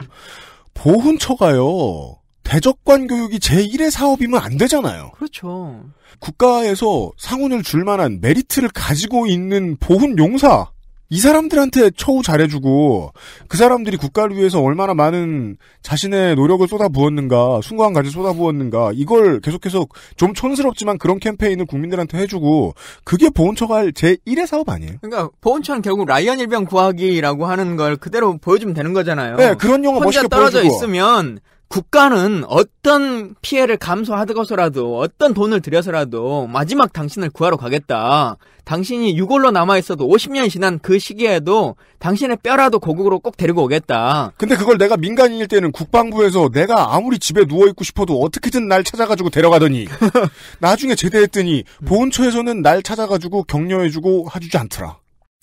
보훈처가요. 대적관 교육이 제1의 사업이면 안 되잖아요. 그렇죠. 국가에서 상훈을 줄 만한 메리트를 가지고 있는 보훈 용사 이 사람들한테 처우 잘해주고 그 사람들이 국가를 위해서 얼마나 많은 자신의 노력을 쏟아부었는가 순고한 가지 쏟아부었는가 이걸 계속해서 좀 촌스럽지만 그런 캠페인을 국민들한테 해주고 그게 보훈처가 할 제1의 사업 아니에요? 그러니까 보훈처는 결국 라이언 일병 구하기라고 하는 걸 그대로 보여주면 되는 거잖아요. 네 그런 영화 멋있게 떨어져 보여주고. 있으면 국가는 어떤 피해를 감수하고서라도 어떤 돈을 들여서라도 마지막 당신을 구하러 가겠다. 당신이 6월로 남아있어도 5 0년 지난 그 시기에도 당신의 뼈라도 고국으로 꼭 데리고 오겠다. 근데 그걸 내가 민간인일 때는 국방부에서 내가 아무리 집에 누워있고 싶어도 어떻게든 날 찾아가지고 데려가더니 나중에 제대했더니 보훈처에서는 날 찾아가지고 격려해주고 해주지 않더라.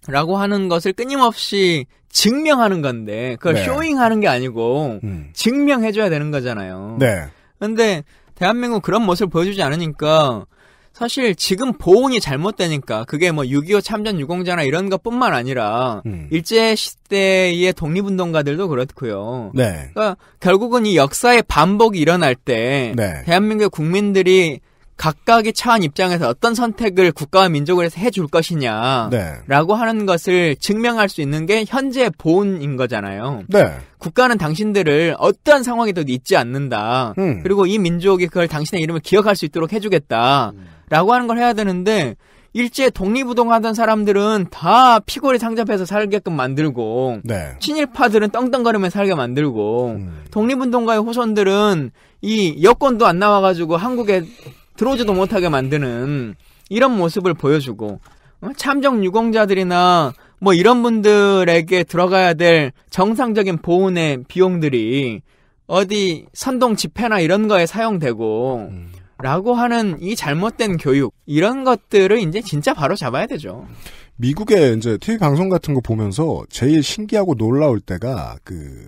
라고 하는 것을 끊임없이 증명하는 건데 그걸 네. 쇼잉하는 게 아니고 음. 증명해줘야 되는 거잖아요. 네. 근데 대한민국 그런 모습을 보여주지 않으니까 사실 지금 보훈이 잘못되니까 그게 뭐 6.25 참전 유공자나 이런 것뿐만 아니라 음. 일제 시대의 독립운동가들도 그렇고요. 네. 그러니까 결국은 이 역사의 반복이 일어날 때 네. 대한민국의 국민들이 각각의 차한 입장에서 어떤 선택을 국가와 민족을 해서 해줄 것이냐라고 네. 하는 것을 증명할 수 있는 게 현재 보온인 거잖아요. 네. 국가는 당신들을 어떠한 상황에도 잊지 않는다. 음. 그리고 이 민족이 그걸 당신의 이름을 기억할 수 있도록 해주겠다라고 하는 걸 해야 되는데 일제 독립운동하던 사람들은 다 피골이 상접해서 살게끔 만들고 네. 친일파들은 떵떵거리며 살게 만들고 음. 독립운동가의 후손들은이 여권도 안 나와가지고 한국에 들어오지도 못하게 만드는 이런 모습을 보여주고 어? 참정 유공자들이나 뭐 이런 분들에게 들어가야 될 정상적인 보훈의 비용들이 어디 선동 집회나 이런 거에 사용되고 음. 라고 하는 이 잘못된 교육 이런 것들을 이제 진짜 바로 잡아야 되죠. 미국의 이제 TV 방송 같은 거 보면서 제일 신기하고 놀라울 때가 그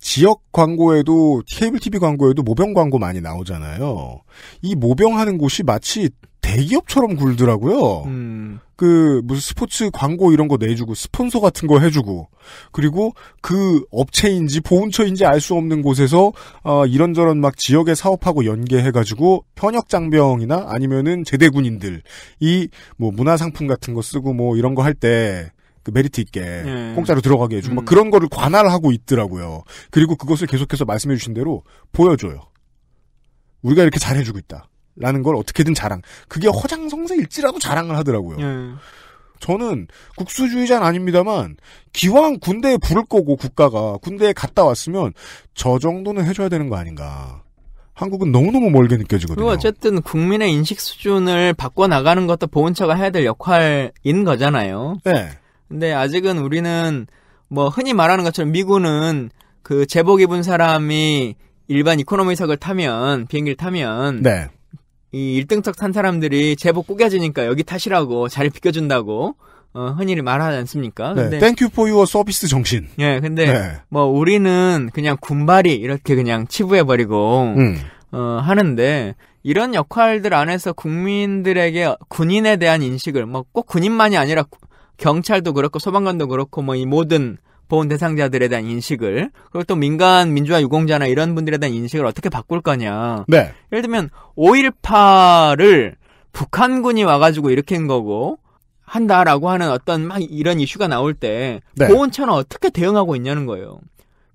지역 광고에도 케이블 TV 광고에도 모병 광고 많이 나오잖아요. 이 모병하는 곳이 마치 대기업처럼 굴더라고요. 음. 그 무슨 스포츠 광고 이런 거 내주고 스폰서 같은 거 해주고 그리고 그 업체인지 보훈처인지 알 수 없는 곳에서 어 이런저런 막 지역의 사업하고 연계해가지고 현역 장병이나 아니면은 제대군인들 이 뭐 문화상품 같은 거 쓰고 뭐 이런 거할때 그 메리트 있게 예. 공짜로 들어가게 해주고 음. 그런 거를 관할하고 있더라고요. 그리고 그것을 계속해서 말씀해주신 대로 보여줘요. 우리가 이렇게 잘해주고 있다. 라는 걸 어떻게든 자랑. 그게 허장성세일지라도 자랑을 하더라고요. 예. 저는 국수주의자는 아닙니다만 기왕 군대에 부를 거고 국가가 군대에 갔다 왔으면 저 정도는 해줘야 되는 거 아닌가. 한국은 너무너무 멀게 느껴지거든요. 그리고 어쨌든 국민의 인식 수준을 바꿔나가는 것도 보훈처가 해야 될 역할인 거잖아요. 네. 근데 아직은 우리는 뭐 흔히 말하는 것처럼 미군은 그 제복 입은 사람이 일반 이코노미석을 타면 비행기를 타면 네. 이 1등석 탄 사람들이 제복 꾸겨지니까 여기 타시라고 자리 비켜준다고 어, 흔히 말하지 않습니까? 네. 근데, 땡큐 포 유어 서비스 정신. 예, 근데 네. 뭐 우리는 그냥 군발이 이렇게 그냥 치부해버리고 음. 어, 하는데 이런 역할들 안에서 국민들에게 군인에 대한 인식을 뭐 꼭 군인만이 아니라 구, 경찰도 그렇고 소방관도 그렇고 뭐 이 모든 보훈 대상자들에 대한 인식을 그리고 또 민간 민주화 유공자나 이런 분들에 대한 인식을 어떻게 바꿀 거냐. 네. 예를 들면 5.18을 북한군이 와가지고 일으킨 거고 한다라고 하는 어떤 막 이런 이슈가 나올 때 네. 보훈처는 어떻게 대응하고 있냐는 거예요.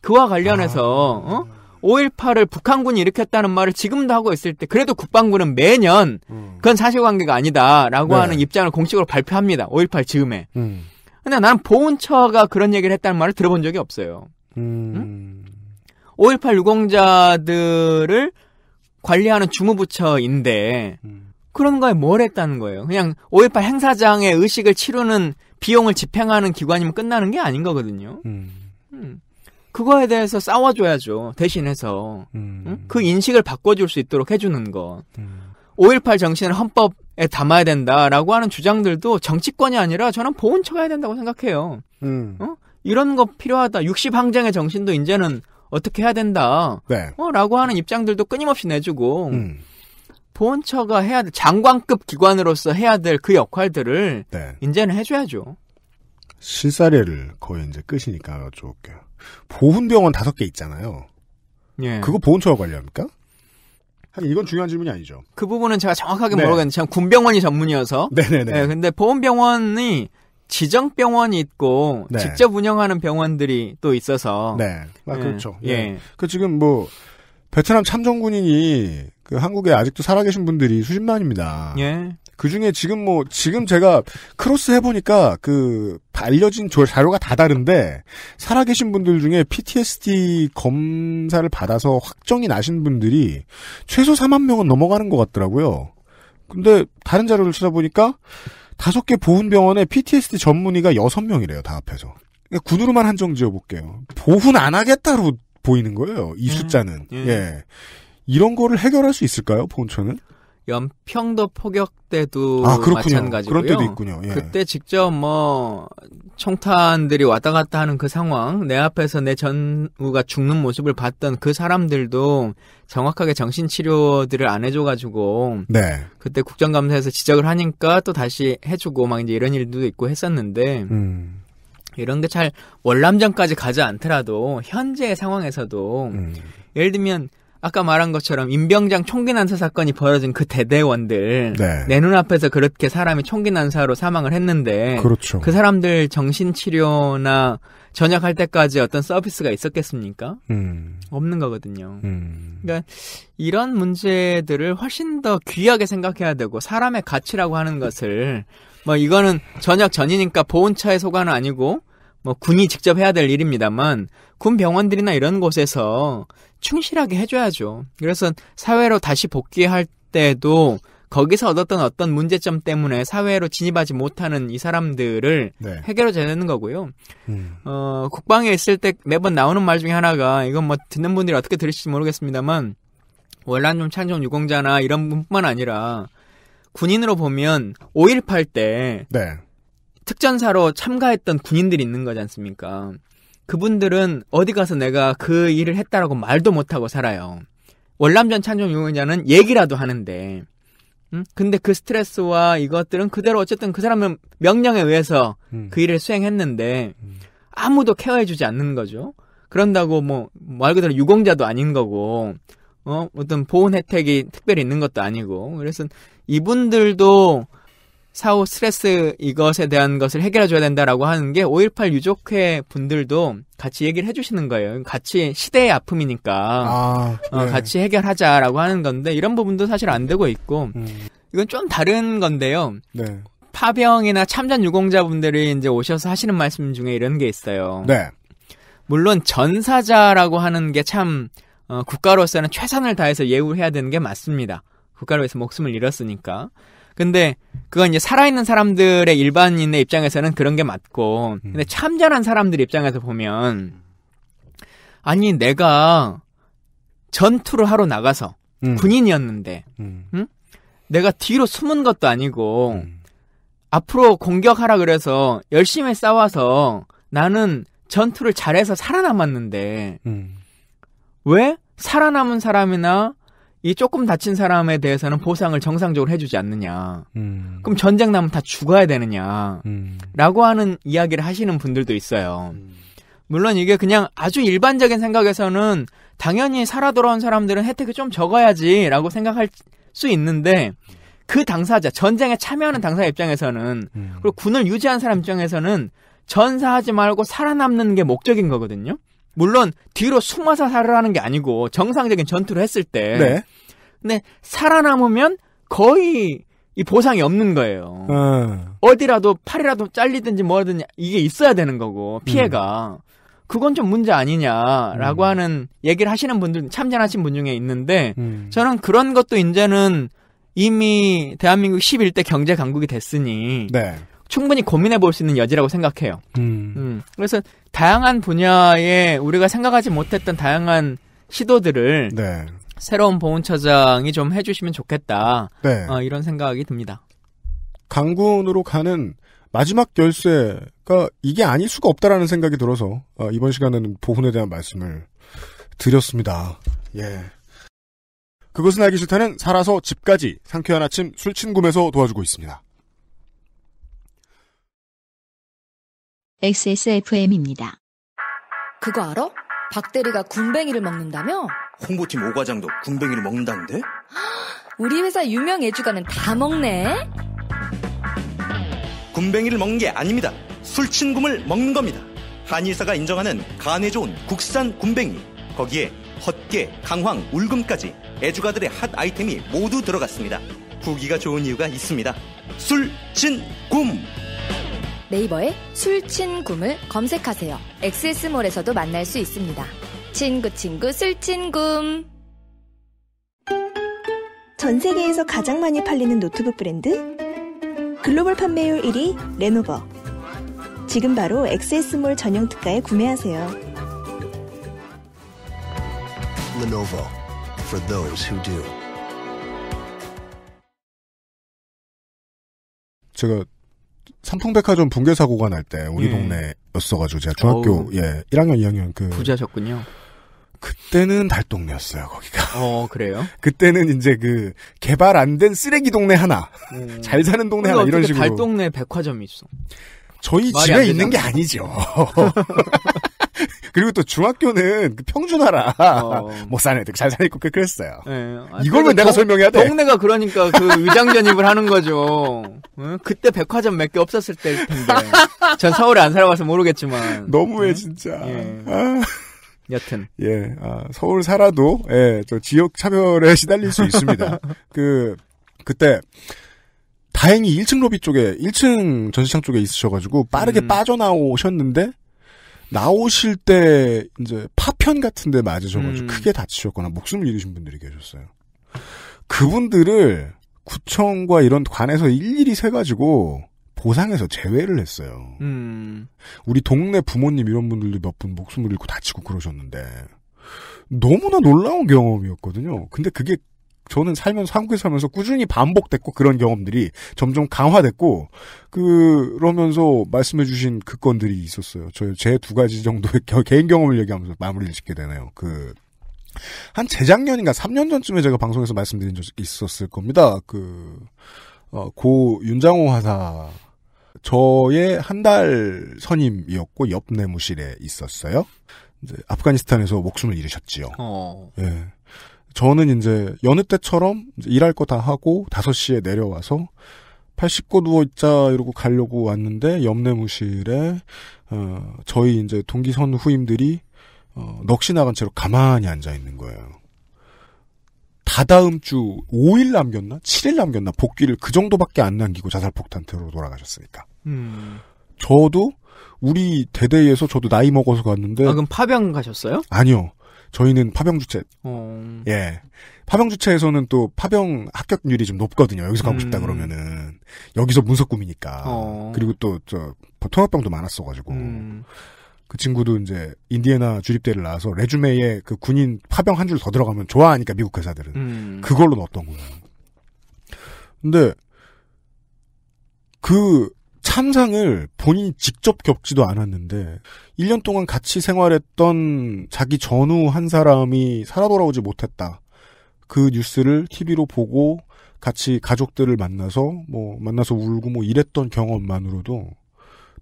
그와 관련해서 아... 어? 5.18을 북한군이 일으켰다는 말을 지금도 하고 있을 때 그래도 국방부는 매년 음. 그건 사실관계가 아니다라고 네. 하는 입장을 공식으로 발표합니다. 5.18 즈음에. 음. 근데 나는 보훈처가 그런 얘기를 했다는 말을 들어본 적이 없어요. 음. 응? 5.18 유공자들을 관리하는 주무부처인데 음. 그런 거에 뭘 했다는 거예요. 그냥 5.18 행사장의 의식을 치르는 비용을 집행하는 기관이면 끝나는 게 아닌 거거든요. 음. 음. 그거에 대해서 싸워줘야죠. 대신해서. 음. 응? 그 인식을 바꿔줄 수 있도록 해주는 것. 음. 5.18 정신을 헌법에 담아야 된다라고 하는 주장들도 정치권이 아니라 저는 보훈처가 해야 된다고 생각해요. 음. 어? 이런 거 필요하다. 60항쟁의 정신도 이제는 어떻게 해야 된다. 네. 어, 라고 하는 입장들도 끊임없이 내주고, 음. 보훈처가 해야 될, 장관급 기관으로서 해야 될 그 역할들을 네. 이제는 해줘야죠. 실사례를 거의 이제 끝이니까 여쭤볼게요. 보훈병원 다섯 개 있잖아요. 예. 그거 보훈처가 관리합니까? 이건 중요한 질문이 아니죠. 그 부분은 제가 정확하게 네. 모르겠는데 제가 군병원이 전문이어서. 네네네. 네, 근데 보훈병원이 지정 병원이 있고 네. 직접 운영하는 병원들이 또 있어서. 네. 아, 예. 그렇죠. 예. 예. 그 지금 뭐 베트남 참전군인이 그 한국에 아직도 살아계신 분들이 수십만입니다. 예. 그 중에 지금 뭐, 지금 제가 크로스 해보니까 그, 알려진 자료가 다 다른데, 살아계신 분들 중에 PTSD 검사를 받아서 확정이 나신 분들이 최소 4만 명은 넘어가는 것 같더라고요. 근데 다른 자료를 찾아보니까 다섯 개 보훈병원에 PTSD 전문의가 여섯 명이래요, 다 합해서. 그러니까 군으로만 한정 지어볼게요. 보훈 안 하겠다로 보이는 거예요, 이 음. 숫자는. 음, 예. 예. 이런 거를 해결할 수 있을까요, 본처는? 연평도 포격 때도 아, 마찬가지고요. 그런 때도 있군요. 예. 그때 직접 뭐총탄들이 왔다 갔다 하는 그 상황, 내 앞에서 내 전우가 죽는 모습을 봤던 그 사람들도 정확하게 정신 치료들을 안 해줘가지고 네. 그때 국정감사에서 지적을 하니까 또 다시 해주고 막 이제 이런 일도 있고 했었는데 음. 이런 게 잘 월남전까지 가지 않더라도 현재 상황에서도 음. 예를 들면 아까 말한 것처럼 임병장 총기 난사 사건이 벌어진 그 대대원들 네. 내 눈앞에서 그렇게 사람이 총기 난사로 사망을 했는데 그렇죠. 그 사람들 정신 치료나 전역할 때까지 어떤 서비스가 있었겠습니까? 음. 없는 거거든요. 음. 그러니까 이런 문제들을 훨씬 더 귀하게 생각해야 되고 사람의 가치라고 하는 것을 뭐 이거는 전역 전이니까 보훈차의 소관은 아니고 뭐 군이 직접 해야 될 일입니다만 군 병원들이나 이런 곳에서 충실하게 해줘야죠. 그래서 사회로 다시 복귀할 때도 거기서 얻었던 어떤 문제점 때문에 사회로 진입하지 못하는 이 사람들을 네. 해결해줘야 되는 거고요. 음. 어, 국방에 있을 때 매번 나오는 말 중에 하나가 이건 뭐 듣는 분들이 어떻게 들으실지 모르겠습니다만 월란좀 창종 유공자나 이런 분뿐만 아니라 군인으로 보면 5.18때 네. 특전사로 참가했던 군인들이 있는 거지 않습니까? 그분들은 어디 가서 내가 그 일을 했다라고 말도 못하고 살아요. 월남전 찬종 유의자는 얘기라도 하는데, 응? 음? 근데 그 스트레스와 이것들은 그대로 어쨌든 그 사람은 명령에 의해서 음. 그 일을 수행했는데 음. 아무도 케어해주지 않는 거죠. 그런다고 뭐말 뭐 그대로 유공자도 아닌 거고 어 어떤 보훈 혜택이 특별히 있는 것도 아니고 그래서 이분들도 사후 스트레스 이것에 대한 것을 해결해 줘야 된다라고 하는 게 5.18 유족회 분들도 같이 얘기를 해주시는 거예요. 같이 시대의 아픔이니까 아, 어, 네. 어, 같이 해결하자라고 하는 건데 이런 부분도 사실 안 되고 있고 음. 이건 좀 다른 건데요. 네. 파병이나 참전 유공자분들이 이제 오셔서 하시는 말씀 중에 이런 게 있어요. 네. 물론 전사자라고 하는 게참 어, 국가로서는 최선을 다해서 예우해야 되는 게 맞습니다. 국가로서 목숨을 잃었으니까. 근데 그건 이제 살아있는 사람들의 일반인의 입장에서는 그런 게 맞고 근데 음. 참전한 사람들 입장에서 보면 아니 내가 전투를 하러 나가서 음. 군인이었는데 음. 응? 내가 뒤로 숨은 것도 아니고 음. 앞으로 공격하라 그래서 열심히 싸워서 나는 전투를 잘해서 살아남았는데 음. 왜 살아남은 사람이나 이 조금 다친 사람에 대해서는 보상을 정상적으로 해주지 않느냐. 음. 그럼 전쟁 나면 다 죽어야 되느냐. 음. 라고 하는 이야기를 하시는 분들도 있어요. 음. 물론 이게 그냥 아주 일반적인 생각에서는 당연히 살아 돌아온 사람들은 혜택이 좀 적어야지 라고 생각할 수 있는데 그 당사자, 전쟁에 참여하는 당사 입장에서는 음. 그리고 군을 유지한 사람 입장에서는 전사하지 말고 살아남는 게 목적인 거거든요. 물론 뒤로 숨어서 살아라는 게 아니고 정상적인 전투를 했을 때 네. 근데 살아남으면 거의 이 보상이 없는 거예요. 음. 어디라도 팔이라도 잘리든지 뭐든지 이게 있어야 되는 거고 음. 피해가 음. 그건 좀 문제 아니냐라고 음. 하는 얘기를 하시는 분들 참전하신 분 중에 있는데 음. 저는 그런 것도 이제는 이미 대한민국 11대 경제 강국이 됐으니 네. 충분히 고민해 볼 수 있는 여지라고 생각해요. 음. 음. 그래서 다양한 분야에 우리가 생각하지 못했던 다양한 시도들을 네. 새로운 보훈처장이 좀 해주시면 좋겠다. 네. 어, 이런 생각이 듭니다. 강군으로 가는 마지막 열쇠가 이게 아닐 수가 없다라는 생각이 들어서 어, 이번 시간에는 보훈에 대한 말씀을 드렸습니다. 예. 그것은 알기 싫다는 살아서 집까지 상쾌한 아침 술친구에서 도와주고 있습니다. XSFM입니다. 그거 알아? 박대리가 군뱅이를 먹는다며? 홍보팀 오과장도 군뱅이를 먹는다는데? 우리 회사 유명 애주가는 다 먹네? 군뱅이를 먹는 게 아닙니다. 술친굼을 먹는 겁니다. 한의사가 인정하는 간에 좋은 국산 군뱅이. 거기에 헛개, 강황, 울금까지 애주가들의 핫 아이템이 모두 들어갔습니다. 구기가 좋은 이유가 있습니다. 술친굼! 네이버에 술친굼을 검색하세요. 엑세스몰에서도 만날 수 있습니다. 친구 친구 술친굼. 전 세계에서 가장 많이 팔리는 노트북 브랜드? 글로벌 판매율 1위 레노버. 지금 바로 엑세스몰 전용 특가에 구매하세요. Lenovo for those who do. 제가 삼풍백화점 붕괴 사고가 날 때 우리 음. 동네였어가지고 제가 중학교 어우. 예 1학년 2학년 그 부자셨군요. 그때는 달동네였어요 거기가. 어 그래요? 그때는 이제 그 개발 안 된 쓰레기 동네 하나, 음. 잘 사는 동네 하나 이런 식으로. 달동네 백화점이 있어. 저희 집에 있는 게 아니죠. 그리고 또 중학교는 그 평준화라 어. 못 사는 애들 잘 살고 그랬어요. 네. 아, 이걸 왜 내가 동, 설명해야 돼? 동네가 그러니까 그위장 전입을 하는 거죠. 응? 그때 백화점 몇 개 없었을 때일 텐데. 전 서울에 안 살아봐서 모르겠지만. 너무해 응? 진짜. 예. 아. 여튼. 예, 아, 서울 살아도, 예, 저 지역 차별에 시달릴 수 있습니다. 그, 그때, 다행히 1층 로비 쪽에, 1층 전시장 쪽에 있으셔가지고, 빠르게 음. 빠져나오셨는데, 나오실 때 이제 파편 같은 데 맞으셔가지고 음. 크게 다치셨거나 목숨을 잃으신 분들이 계셨어요. 그분들을 구청과 이런 관에서 일일이 세가지고 보상해서 제외를 했어요. 음. 우리 동네 부모님 이런 분들도 몇 분 목숨을 잃고 다치고 그러셨는데 너무나 놀라운 경험이었거든요. 근데 그게 저는 살면서 한국에 살면서 꾸준히 반복됐고 그런 경험들이 점점 강화됐고 그러면서 말씀해주신 그 건들이 있었어요. 저 제 두 가지 정도의 개인 경험을 얘기하면서 마무리를 짓게 되네요. 그 한 재작년인가 3년 전쯤에 제가 방송에서 말씀드린 적이 있었을 겁니다. 그, 어, 고 윤장호 하사 저의 한 달 선임이었고 옆 내무실에 있었어요. 이제 아프가니스탄에서 목숨을 잃으셨지요. 어. 예. 저는 이제 여느 때처럼 이제 일할 거 다 하고 5시에 내려와서 89 누워있자 이러고 가려고 왔는데 옆내무실에 어, 저희 이제 동기선 후임들이 어, 넋이 나간 채로 가만히 앉아있는 거예요. 다다음 주 5일 남겼나? 7일 남겼나? 복귀를 그 정도밖에 안 남기고 자살폭탄 태로 돌아가셨으니까. 음. 저도 우리 대대에서 저도 나이 먹어서 갔는데. 아, 그럼 파병 가셨어요? 아니요. 저희는 파병 주체. 어... 예. 파병 주체에서는 또 파병 합격률이 좀 높거든요. 여기서 가고 음... 싶다 그러면은 여기서 문석 꿈이니까. 어... 그리고 또 저 통합병도 많았어 가지고. 음... 그 친구도 이제 인디애나 주립대를 나와서 레주메에 그 군인 파병 한 줄 더 들어가면 좋아하니까 미국 회사들은 음... 그걸로 넣었던 거예요. 근데 그 참상을 본인이 직접 겪지도 않았는데 1년 동안 같이 생활했던 자기 전후 한 사람이 살아 돌아오지 못했다. 그 뉴스를 TV로 보고 같이 가족들을 만나서 뭐 만나서 울고 뭐 이랬던 경험만으로도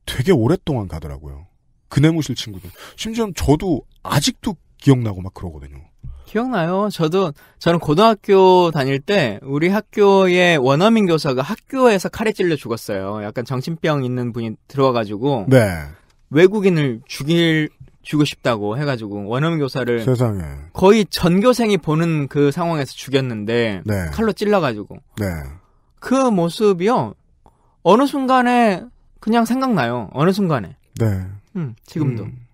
되게 오랫동안 가더라고요. 그네무실 친구들. 심지어 저도 아직도 기억나고 막 그러거든요. 기억나요? 저도 저는 고등학교 다닐 때 우리 학교에 원어민 교사가 학교에서 칼에 찔려 죽었어요. 약간 정신병 있는 분이 들어와가지고 네. 외국인을 죽일 주고 싶다고 해가지고 원어민 교사를 세상에. 거의 전교생이 보는 그 상황에서 죽였는데 네. 칼로 찔러가지고 네. 그 모습이요 어느 순간에 그냥 생각나요 어느 순간에 네. 음, 지금도 음.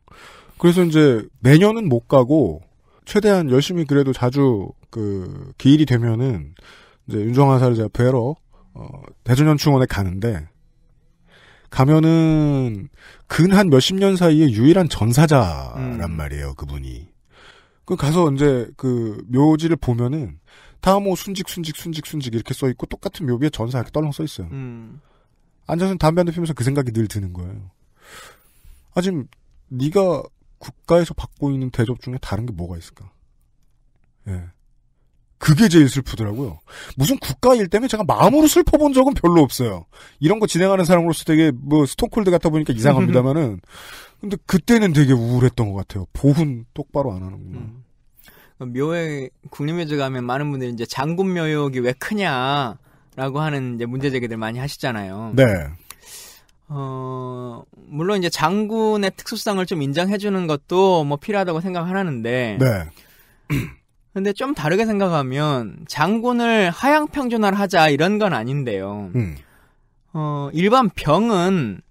그래서 이제 매년은못 가고 최대한 열심히 그래도 자주 그 기일이 되면은 이제 윤정환 사를 제가 뵈러 어, 대전현충원에 가는데 가면은 근 한 몇십 년 사이에 유일한 전사자란 음. 말이에요 그분이. 그 가서 이제 그 묘지를 보면은 다모 뭐 순직 순직 순직 순직 이렇게 써 있고 똑같은 묘비에 전사 이렇게 떨렁 써 있어요. 음. 앉아서 담배 한대 피면서 그 생각이 늘 드는 거예요. 아 지금 네가 국가에서 받고 있는 대접 중에 다른 게 뭐가 있을까? 예. 그게 제일 슬프더라고요. 무슨 국가 일 때문에 제가 마음으로 슬퍼본 적은 별로 없어요. 이런 거 진행하는 사람으로서 되게 뭐 스톤콜드 같아 보니까 이상합니다만은. 근데 그때는 되게 우울했던 것 같아요. 보훈 똑바로 안 하는구나. 음. 묘에 국립묘지 가면 많은 분들이 이제 장군묘역이 왜 크냐라고 하는 이제 문제 제기들 많이 하시잖아요. 네. 어, 물론 이제 장군의 특수성을 좀 인정해주는 것도 뭐 필요하다고 생각하는데. 네. 근데 좀 다르게 생각하면 장군을 하향 평준화를 하자 이런 건 아닌데요. 음. 어, 일반 병은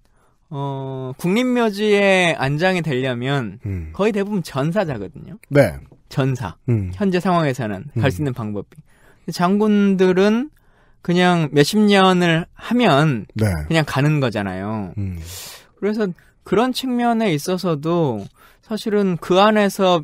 어, 국립묘지에 안장이 되려면 음. 거의 대부분 전사자거든요. 네. 전사. 음. 현재 상황에서는 갈 수 있는 방법이. 음. 장군들은 그냥 몇십 년을 하면 네. 그냥 가는 거잖아요. 음. 그래서 그런 측면에 있어서도 사실은 그 안에서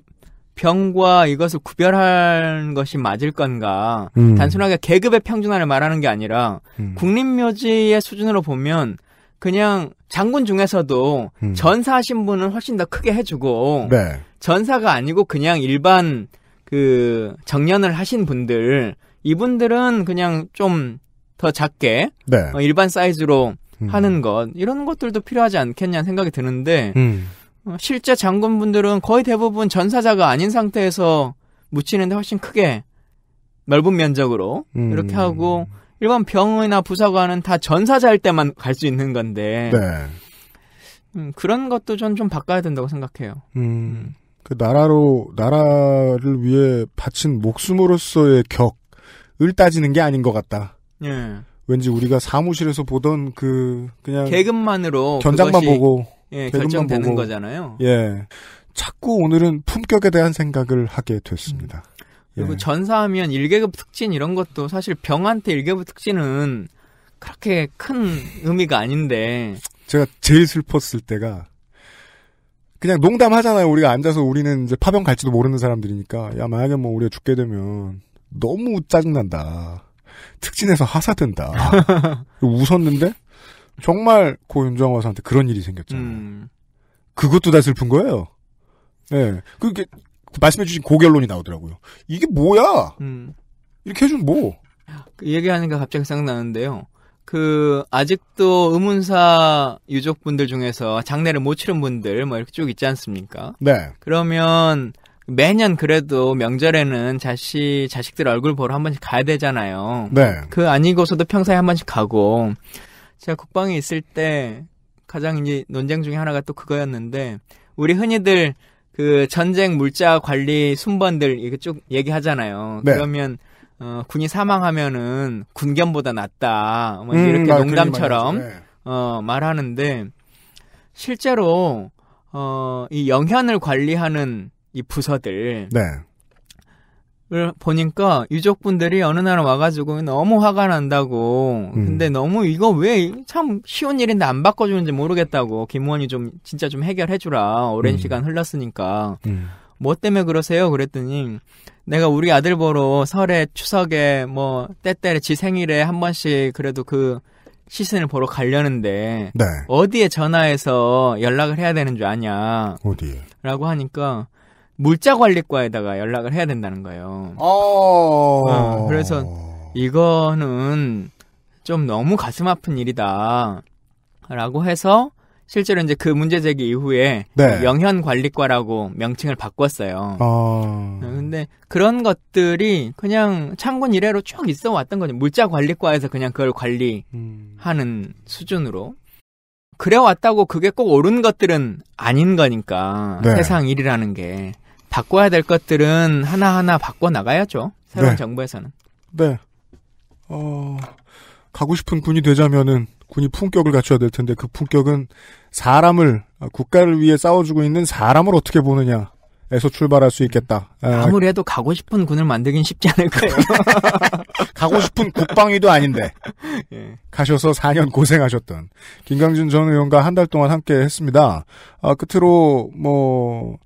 병과 이것을 구별할 것이 맞을 건가. 음. 단순하게 계급의 평준화를 말하는 게 아니라 음. 국립묘지의 수준으로 보면 그냥 장군 중에서도 음. 전사하신 분은 훨씬 더 크게 해주고 네. 전사가 아니고 그냥 일반 그 정년을 하신 분들 이분들은 그냥 좀 더 작게 네. 어, 일반 사이즈로 음. 하는 것 이런 것들도 필요하지 않겠냐는 생각이 드는데 음. 어, 실제 장군분들은 거의 대부분 전사자가 아닌 상태에서 묻히는데 훨씬 크게 넓은 면적으로 음. 이렇게 하고 일반 병이나 부사관은 다 전사자일 때만 갈 수 있는 건데 네. 음, 그런 것도 전 좀 바꿔야 된다고 생각해요. 음. 음, 그 나라로 나라를 위해 바친 목숨으로서의 격을 따지는 게 아닌 것 같다. 예. 왠지 우리가 사무실에서 보던 그 그냥 계급만으로 견장만 보고 예, 결정되는 보고. 거잖아요. 예. 자꾸 오늘은 품격에 대한 생각을 하게 됐습니다. 음. 예. 그리고 예. 전사하면 1계급 특진 이런 것도 사실 병한테 1계급 특진은 그렇게 큰 의미가 아닌데 제가 제일 슬펐을 때가 그냥 농담하잖아요. 우리가 앉아서 우리는 이제 파병 갈지도 모르는 사람들이니까 야 만약에 뭐 우리가 죽게 되면 너무 짜증난다. 특진에서 하사된다. 웃었는데 정말 고윤정 화사한테 그런 일이 생겼잖아요. 음. 그것도 다 슬픈 거예요. 네, 그게 말씀해주신 고결론이 나오더라고요. 이게 뭐야? 음. 이렇게 해주면 뭐? 그얘기하는까 갑자기 생각나는데요. 그 아직도 의문사 유족분들 중에서 장례를 못 치른 분들 뭐 이렇게 쭉 있지 않습니까? 네. 그러면 매년 그래도 명절에는 자식 자식들 얼굴 보러 한 번씩 가야 되잖아요. 네. 그 아니고서도 평소에 한 번씩 가고 제가 국방에 있을 때 가장 이제 논쟁 중에 하나가 또 그거였는데 우리 흔히들 그 전쟁 물자 관리 순번들 이거 쭉 얘기하잖아요. 네. 그러면 어, 군이 사망하면은 군견보다 낫다. 뭐 음, 이렇게 아, 농담처럼 네. 어, 말하는데 실제로 어, 이 영현을 관리하는 이 부서들. 네. 보니까 유족분들이 어느 날 와가지고 너무 화가 난다고 음. 근데 너무 이거 왜 참 쉬운 일인데 안 바꿔주는지 모르겠다고 김원이 좀 진짜 좀 해결해주라 오랜 음. 시간 흘렀으니까 음. 뭐 때문에 그러세요 그랬더니 내가 우리 아들 보러 설에 추석에 뭐 때때로 지 생일에 한 번씩 그래도 그시신을 보러 가려는데 네. 어디에 전화해서 연락을 해야 되는 줄 아냐 어디에 라고 하니까 물자관리과에다가 연락을 해야 된다는 거예요. 어. 어, 그래서 이거는 좀 너무 가슴 아픈 일이다. 라고 해서 실제로 이제 그 문제 제기 이후에 네. 영현관리과라고 명칭을 바꿨어요. 어... 근데 그런 것들이 그냥 창군 이래로 쭉 있어 왔던 거죠. 물자관리과에서 그냥 그걸 관리하는 음... 수준으로. 그래 왔다고 그게 꼭 옳은 것들은 아닌 거니까 네. 세상 일이라는 게. 바꿔야 될 것들은 하나하나 바꿔 나가야죠. 새로운 네. 정부에서는. 네. 어, 가고 싶은 군이 되자면은 군이 품격을 갖춰야 될 텐데 그 품격은 사람을 아, 국가를 위해 싸워주고 있는 사람을 어떻게 보느냐. 에서 출발할 수 있겠다. 아, 아무래도 가고 싶은 군을 만들긴 쉽지 않을 거예요. 가고 싶은 국방위도 아닌데 예. 가셔서 4년 고생하셨던 김강준 전 의원과 한 달 동안 함께 했습니다. 아, 끝으로 뭐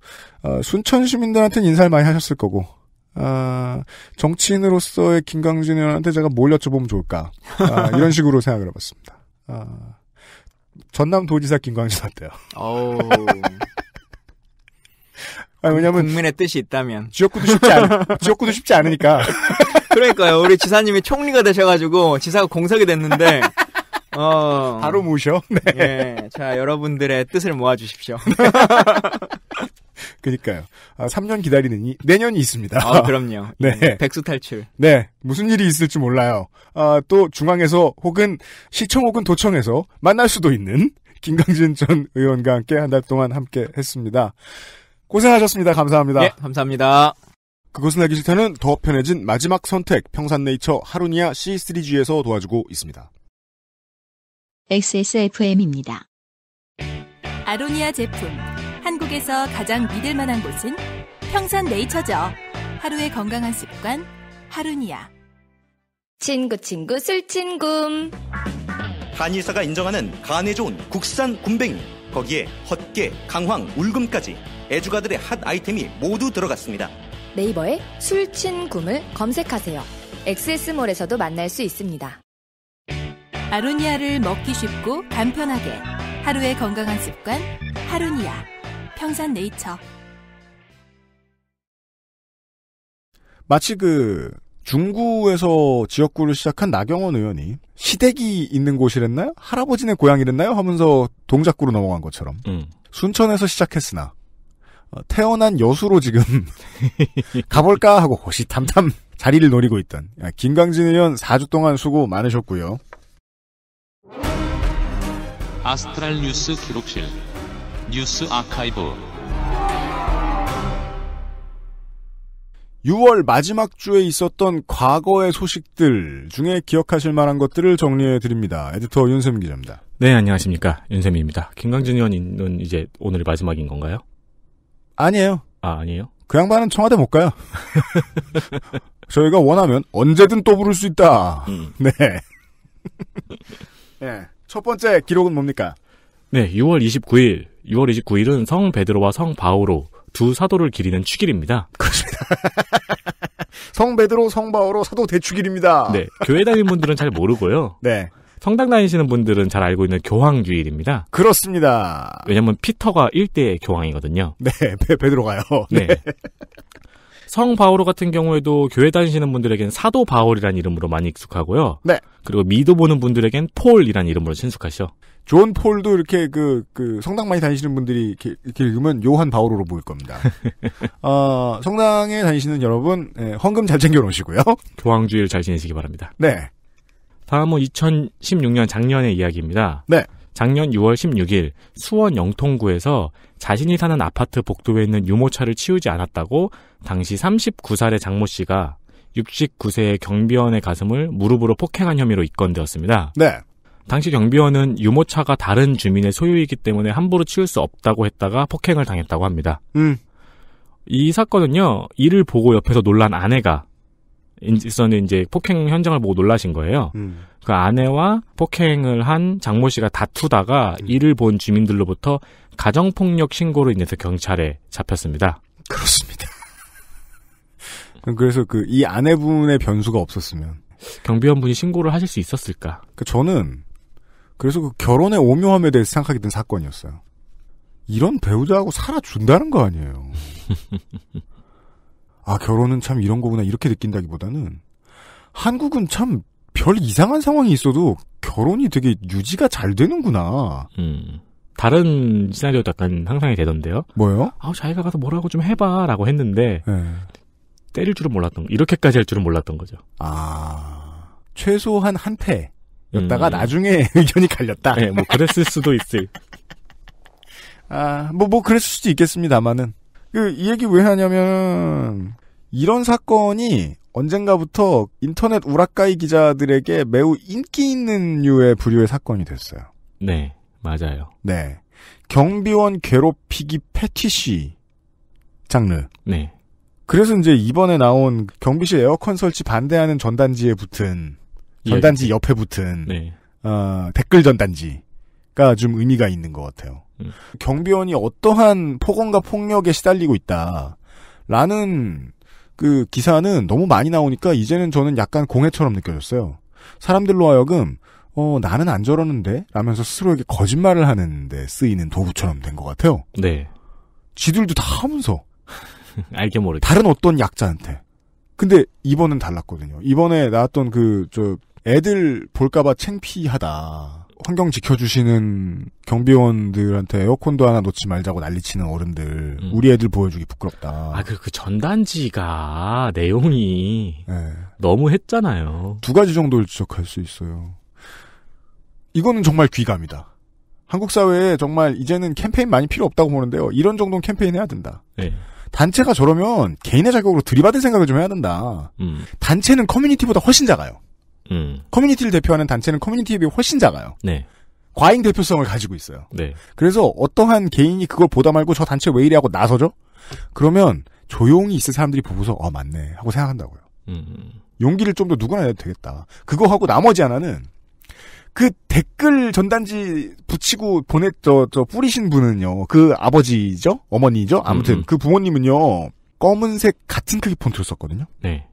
어, 순천 시민들한테는 인사를 많이 하셨을 거고 아, 정치인으로서의 김강진 의원한테 제가 뭘 여쭤보면 좋을까 아, 이런 식으로 생각을 해봤습니다. 아, 전남 도지사 김광진한테요. 아, 왜냐면 국민의 뜻이 있다면 지역구도 쉽지 않 지역구도 쉽지 않으니까. 그러니까요. 우리 지사님이 총리가 되셔가지고 지사가 공석이 됐는데 어 바로 모셔. 네. 예, 자 여러분들의 뜻을 모아주십시오. 그니까요. 아, 3년 기다리는 이, 내년이 있습니다. 아, 그럼요. 네. 네 백수 탈출. 네. 무슨 일이 있을지 몰라요. 아, 또 중앙에서 혹은 시청 혹은 도청에서 만날 수도 있는 김강진 전 의원과 함께 한 달 동안 함께 했습니다. 고생하셨습니다. 감사합니다. 네, 감사합니다. 그것은 알기 싫다는 더 편해진 마지막 선택 평산네이처 하루니아 C3G에서 도와주고 있습니다. XSFM입니다. 아로니아 제품 한국에서 가장 믿을 만한 곳은 평산 네이처죠. 하루의 건강한 습관, 하루니아. 친구, 친구, 술친구 한의사가 인정하는 간에 좋은 국산 군뱅이. 거기에 헛개, 강황, 울금까지 애주가들의 핫 아이템이 모두 들어갔습니다. 네이버에 술친구을 검색하세요. 엑세스몰에서도 만날 수 있습니다. 아로니아를 먹기 쉽고 간편하게 하루의 건강한 습관 하루니아 평산네이처. 마치 그 중구에서 지역구를 시작한 나경원 의원이 시댁이 있는 곳이랬나요? 할아버지네 고향이랬나요? 하면서 동작구로 넘어간 것처럼 음. 순천에서 시작했으나 어, 태어난 여수로 지금 가볼까 하고 호시탐탐 자리를 노리고 있던 예, 김강진 의원 4주 동안 수고 많으셨고요. 아스트랄 뉴스 기록실 뉴스 아카이브 6월 마지막 주에 있었던 과거의 소식들 중에 기억하실 만한 것들을 정리해 드립니다. 에디터 윤세민 기자입니다. 네, 안녕하십니까. 윤세민입니다. 김강진 의원은 이제 오늘이 마지막인 건가요? 아니에요. 아, 아니에요? 그 양반은 청와대 못 가요. 저희가 원하면 언제든 또 부를 수 있다. 음. 네. 네. 첫 번째 기록은 뭡니까? 네, 6월 29일 6월 29일은 성 베드로와 성 바오로 두 사도를 기리는 축일입니다. 그렇습니다. 성 베드로, 성 바오로 사도 대축일입니다. 네. 교회 다니는 분들은 잘 모르고요. 네. 성당 다니시는 분들은 잘 알고 있는 교황주일입니다. 그렇습니다. 왜냐면 피터가 1대 교황이거든요. 네, 베, 베드로가요. 네. 네. 성 바오로 같은 경우에도 교회 다니시는 분들에겐 사도 바울이는 이름으로 많이 익숙하고요. 네. 그리고 미도 보는 분들에겐 폴이란 이름으로 친숙하시죠. 존 폴도 이렇게 그, 그, 성당 많이 다니시는 분들이 이렇게, 이렇게 읽으면 요한 바오로로 보일 겁니다. 어, 성당에 다니시는 여러분, 예, 헌금 잘 챙겨놓으시고요. 교황주의를 잘 지내시기 바랍니다. 네. 다음은 2016년 작년의 이야기입니다. 네. 작년 6월 16일 수원 영통구에서 자신이 사는 아파트 복도에 있는 유모차를 치우지 않았다고 당시 39살의 장모 씨가 69세의 경비원의 가슴을 무릎으로 폭행한 혐의로 입건되었습니다. 네. 당시 경비원은 유모차가 다른 주민의 소유이기 때문에 함부로 치울 수 없다고 했다가 폭행을 당했다고 합니다. 음. 이 사건은요, 이를 보고 옆에서 놀란 아내가 있었는 이제 폭행 현장을 보고 놀라신 거예요. 음. 그 아내와 폭행을 한 장모 씨가 다투다가 음. 이를 본 주민들로부터 가정폭력 신고로 인해서 경찰에 잡혔습니다. 그렇습니다. 그래서 그 이 아내분의 변수가 없었으면 경비원분이 신고를 하실 수 있었을까? 그 저는 그래서 그 결혼의 오묘함에 대해 생각하게 된 사건이었어요. 이런 배우자하고 살아준다는 거 아니에요. 아, 결혼은 참 이런 거구나, 이렇게 느낀다기보다는 한국은 참 별 이상한 상황이 있어도 결혼이 되게 유지가 잘 되는구나. 음. 다른 시나리오도 약간 상상이 되던데요. 뭐요? 아, 자기가 가서 뭐라고 좀 해봐라고 했는데 네. 때릴 줄은 몰랐던 거, 이렇게까지 할 줄은 몰랐던 거죠. 아, 최소한 한패. 였다가 음. 나중에 의견이 갈렸다. 네, 뭐 그랬을 수도 있을. 아, 뭐, 뭐 그랬을 수도 있겠습니다만은. 그, 이 얘기 왜 하냐면, 이런 사건이 언젠가부터 인터넷 우라카이 기자들에게 매우 인기 있는 류의 부류의 사건이 됐어요. 네, 맞아요. 네. 경비원 괴롭히기 패티시 장르. 네. 그래서 이제 이번에 나온 경비실 에어컨 설치 반대하는 전단지에 붙은 예. 전단지 옆에 붙은 네. 어, 댓글 전단지가 좀 의미가 있는 것 같아요. 음. 경비원이 어떠한 폭언과 폭력에 시달리고 있다라는 그 기사는 너무 많이 나오니까 이제는 저는 약간 공해처럼 느껴졌어요. 사람들로 하여금 어 나는 안 저러는데 라면서 스스로에게 거짓말을 하는데 쓰이는 도구처럼 된 것 같아요. 네. 지들도 다 하면서 알게 모르게 다른 어떤 약자한테 근데 이번은 달랐거든요. 이번에 나왔던 그저 애들 볼까봐 창피하다. 환경 지켜주시는 경비원들한테 에어컨도 하나 놓지 말자고 난리치는 어른들 음. 우리 애들 보여주기 부끄럽다. 아그그 그 전단지가 내용이 네. 너무 했잖아요. 두 가지 정도를 지적할 수 있어요. 이거는 정말 귀감이다. 한국 사회에 정말 이제는 캠페인 많이 필요 없다고 보는데요. 이런 정도는 캠페인 해야 된다. 네. 단체가 저러면 개인의 자격으로 들이받을 생각을 좀 해야 된다. 음. 단체는 커뮤니티보다 훨씬 작아요. 음. 커뮤니티를 대표하는 단체는 커뮤니티에 비해 훨씬 작아요. 네. 과잉 대표성을 가지고 있어요. 네. 그래서 어떠한 개인이 그걸 보다 말고 저 단체 왜 이래 하고 나서죠? 그러면 조용히 있을 사람들이 보고서 어 맞네 하고 생각한다고요. 음. 용기를 좀 더 누구나 내도 되겠다. 그거 하고 나머지 하나는 그 댓글 전단지 붙이고 보냈죠, 저 뿌리신 분은요, 그 아버지죠? 어머니죠? 아무튼 음, 음. 그 부모님은요, 검은색 같은 크기 폰트를 썼거든요? 네.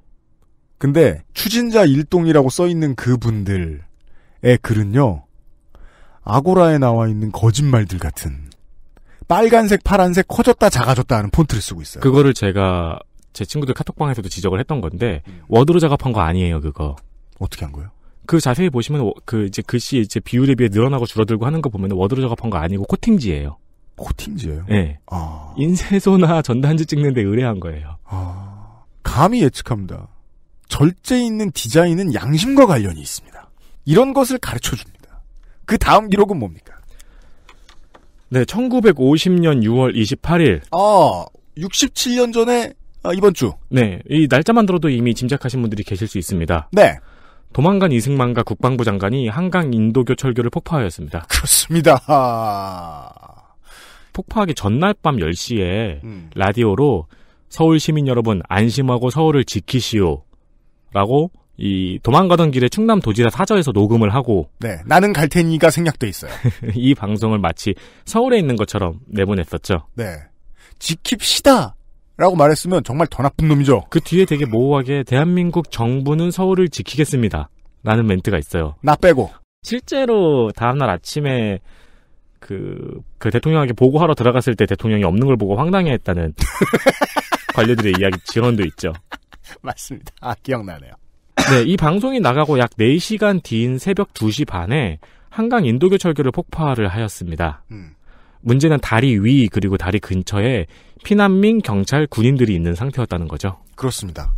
근데 추진자 일동이라고 써 있는 그분들의 글은요. 아고라에 나와 있는 거짓말들 같은 빨간색, 파란색 커졌다 작아졌다 하는 폰트를 쓰고 있어요. 그거를 제가 제 친구들 카톡방에서도 지적을 했던 건데 음. 워드로 작업한 거 아니에요, 그거. 어떻게 한 거예요? 그 자세히 보시면 그 이제 글씨 이제 비율에 비해 늘어나고 줄어들고 하는 거 보면 워드로 작업한 거 아니고 코팅지예요. 코팅지예요? 네. 아... 인쇄소나 전단지 찍는데 의뢰한 거예요. 아... 감히 예측합니다. 절제 있는 디자인은 양심과 관련이 있습니다. 이런 것을 가르쳐 줍니다. 그 다음 기록은 뭡니까? 네, 1950년 6월 28일. 아, 67년 전에 아, 이번 주. 네, 이 날짜만 들어도 이미 짐작하신 분들이 계실 수 있습니다. 네. 도망간 이승만과 국방부 장관이 한강 인도교 철교를 폭파하였습니다. 그렇습니다. 폭파하기 전날 밤 10시에 음. 라디오로 서울 시민 여러분 안심하고 서울을 지키시오. 라고 이 도망가던 길에 충남 도지사 사저에서 녹음을 하고 네 나는 갈 테니가 생략돼 있어요 이 방송을 마치 서울에 있는 것처럼 내보냈었죠 네 지킵시다 라고 말했으면 정말 더 나쁜 놈이죠 그 뒤에 되게 모호하게 대한민국 정부는 서울을 지키겠습니다 라는 멘트가 있어요 나 빼고 실제로 다음날 아침에 그, 그 대통령에게 보고하러 들어갔을 때 대통령이 없는 걸 보고 황당해했다는 관료들의 이야기 증언도 있죠 맞습니다. 아, 기억나네요. 네, 이 방송이 나가고 약 4시간 뒤인 새벽 2시 반에 한강 인도교 철교를 폭파를 하였습니다. 음. 문제는 다리 위 그리고 다리 근처에 피난민, 경찰, 군인들이 있는 상태였다는 거죠. 그렇습니다.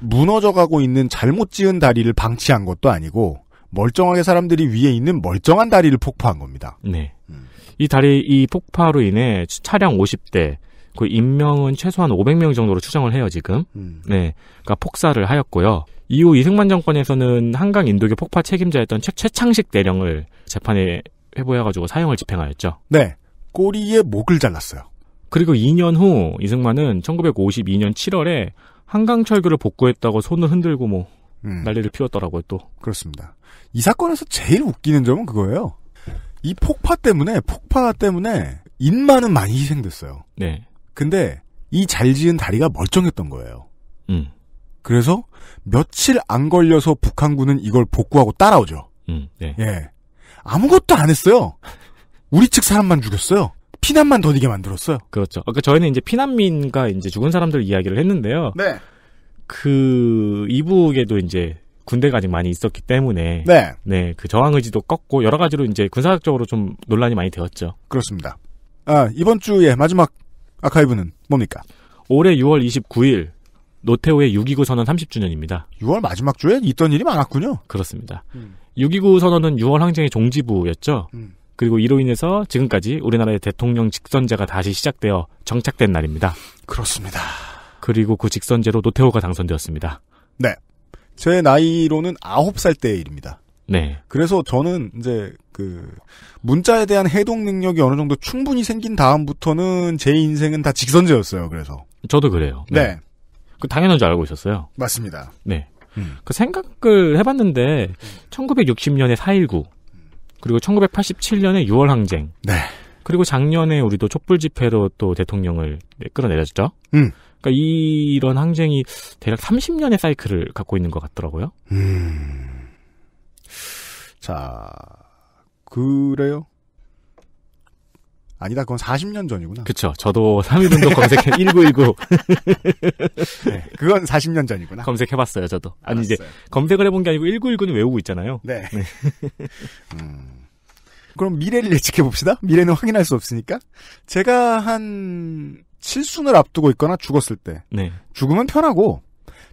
무너져가고 있는 잘못 지은 다리를 방치한 것도 아니고 멀쩡하게 사람들이 위에 있는 멀쩡한 다리를 폭파한 겁니다. 네. 음. 이 다리 이 폭파로 인해 차량 50대, 그 인명은 최소한 500명 정도로 추정을 해요 지금. 음. 네, 그러니까 폭사를 하였고요. 이후 이승만 정권에서는 한강 인도교 폭파 책임자였던 최, 최창식 대령을 재판에 회부해가지고 사형을 집행하였죠. 네, 꼬리에 목을 잘랐어요. 그리고 2년 후 이승만은 1952년 7월에 한강철교를 복구했다고 손을 흔들고 뭐 음. 난리를 피웠더라고요 또. 그렇습니다. 이 사건에서 제일 웃기는 점은 그거예요. 이 폭파 때문에 폭파 때문에 인마는 많이 희생됐어요. 네. 근데 이 잘 지은 다리가 멀쩡했던 거예요. 음. 그래서 며칠 안 걸려서 북한군은 이걸 복구하고 따라오죠. 음, 네. 예. 아무것도 안 했어요. 우리 측 사람만 죽였어요. 피난만 더디게 만들었어요. 그렇죠. 그러니까 저희는 이제 피난민과 이제 죽은 사람들 이야기를 했는데요. 네. 그 이북에도 이제 군대가 아직 많이 있었기 때문에 네. 네, 그 저항 의지도 꺾고 여러 가지로 이제 군사학적으로 좀 논란이 많이 되었죠. 그렇습니다. 아, 이번 주에 마지막 아카이브는 뭡니까? 올해 6월 29일 노태우의 6.29 선언 30주년입니다. 6월 마지막 주에 있던 일이 많았군요. 그렇습니다. 음. 6.29 선언은 6월 항쟁의 종지부였죠. 음. 그리고 이로 인해서 지금까지 우리나라의 대통령 직선제가 다시 시작되어 정착된 날입니다. 그렇습니다. 그리고 그 직선제로 노태우가 당선되었습니다. 네. 제 나이로는 9살 때의 일입니다. 네. 그래서 저는 이제 그 문자에 대한 해독 능력이 어느 정도 충분히 생긴 다음부터는 제 인생은 다 직선제였어요. 그래서 저도 그래요. 네. 네. 그 당연한 줄 알고 있었어요. 맞습니다. 네. 음. 그 생각을 해봤는데 1960년에 4.19 그리고 1987년에 6월 항쟁. 네. 그리고 작년에 우리도 촛불 집회로 또 대통령을 끌어내렸죠. 음. 그러니까 이런 항쟁이 대략 30년의 사이클을 갖고 있는 것 같더라고요. 음. 자, 그래요? 아니다, 그건 40년 전이구나. 그쵸. 저도 3위 운동 검색해, 1919. 네, 그건 40년 전이구나. 검색해봤어요, 저도. 아니, 알았어요. 이제, 검색을 해본 게 아니고 1919는 외우고 있잖아요. 네. 네. 음, 그럼 미래를 예측해봅시다. 미래는 확인할 수 없으니까. 제가 한, 7순을 앞두고 있거나 죽었을 때. 네. 죽으면 편하고,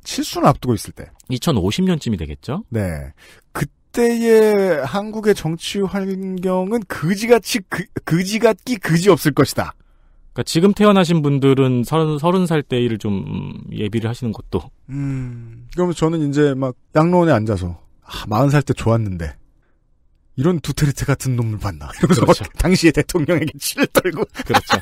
7순을 앞두고 있을 때. 2050년쯤이 되겠죠? 네. 그때 그때의 한국의 정치 환경은 그지같이 그, 그지같기 그지없을 것이다. 그러니까 지금 태어나신 분들은 서른 서른 살 때 일을 좀 음, 예비를 하시는 것도. 음. 그러면 저는 이제 막 양로원에 앉아서 아, 마흔 살 때 좋았는데 이런 두테르트 같은 놈을 봤나. 이러서 그렇죠. 당시의 대통령에게 치를 떨고. 그렇죠.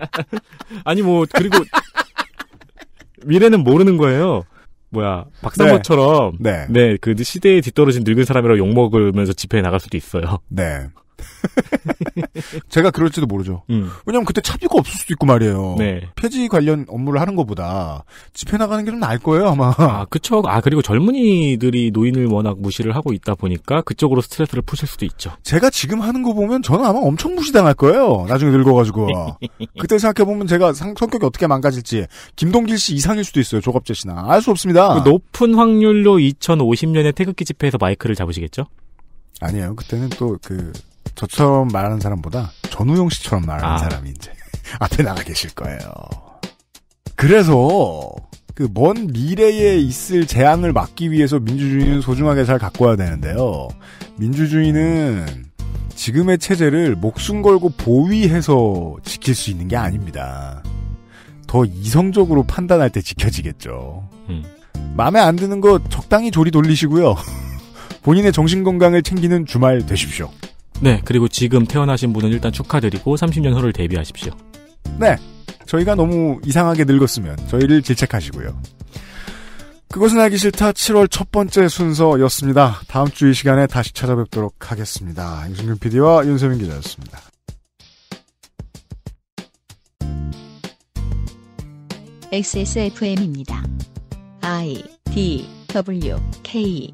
아니 뭐 그리고 미래는 모르는 거예요. 뭐야 박사모처럼 네, 네. 네, 그 시대에 뒤떨어진 늙은 사람이라고 욕 먹으면서 집회에 나갈 수도 있어요. 네. 제가 그럴지도 모르죠. 음. 왜냐면 그때 차비가 없을 수도 있고 말이에요. 네. 폐지 관련 업무를 하는 것보다 집회 나가는 게 좀 나을 거예요 아마. 아 그쵸. 아 그리고 젊은이들이 노인을 워낙 무시를 하고 있다 보니까 그쪽으로 스트레스를 푸실 수도 있죠. 제가 지금 하는 거 보면 저는 아마 엄청 무시당할 거예요. 나중에 늙어가지고. 그때 생각해 보면 제가 상, 성격이 어떻게 망가질지 김동길 씨 이상일 수도 있어요. 조갑재 씨나 알 수 없습니다. 그 높은 확률로 2050년에 태극기 집회에서 마이크를 잡으시겠죠? 아니에요. 그때는 또그 저처럼 말하는 사람보다 전우영 씨처럼 말하는 아. 사람이 이제 앞에 나가 계실 거예요. 그래서 그 먼 미래에 있을 재앙을 막기 위해서 민주주의는 소중하게 잘가꿔야 되는데요. 민주주의는 지금의 체제를 목숨 걸고 보위해서 지킬 수 있는 게 아닙니다. 더 이성적으로 판단할 때 지켜지겠죠. 음. 마음에 안 드는 거 적당히 조리 돌리시고요. 본인의 정신 건강을 챙기는 주말 되십시오. 네, 그리고 지금 태어나신 분은 일단 축하드리고 30년 후를 대비하십시오. 네, 저희가 너무 이상하게 늙었으면 저희를 질책하시고요. 그것은 알기 싫다 7월 첫 번째 순서였습니다. 다음 주 이 시간에 다시 찾아뵙도록 하겠습니다. 유승균 PD와 윤세민 기자였습니다. XSFM입니다. I D W K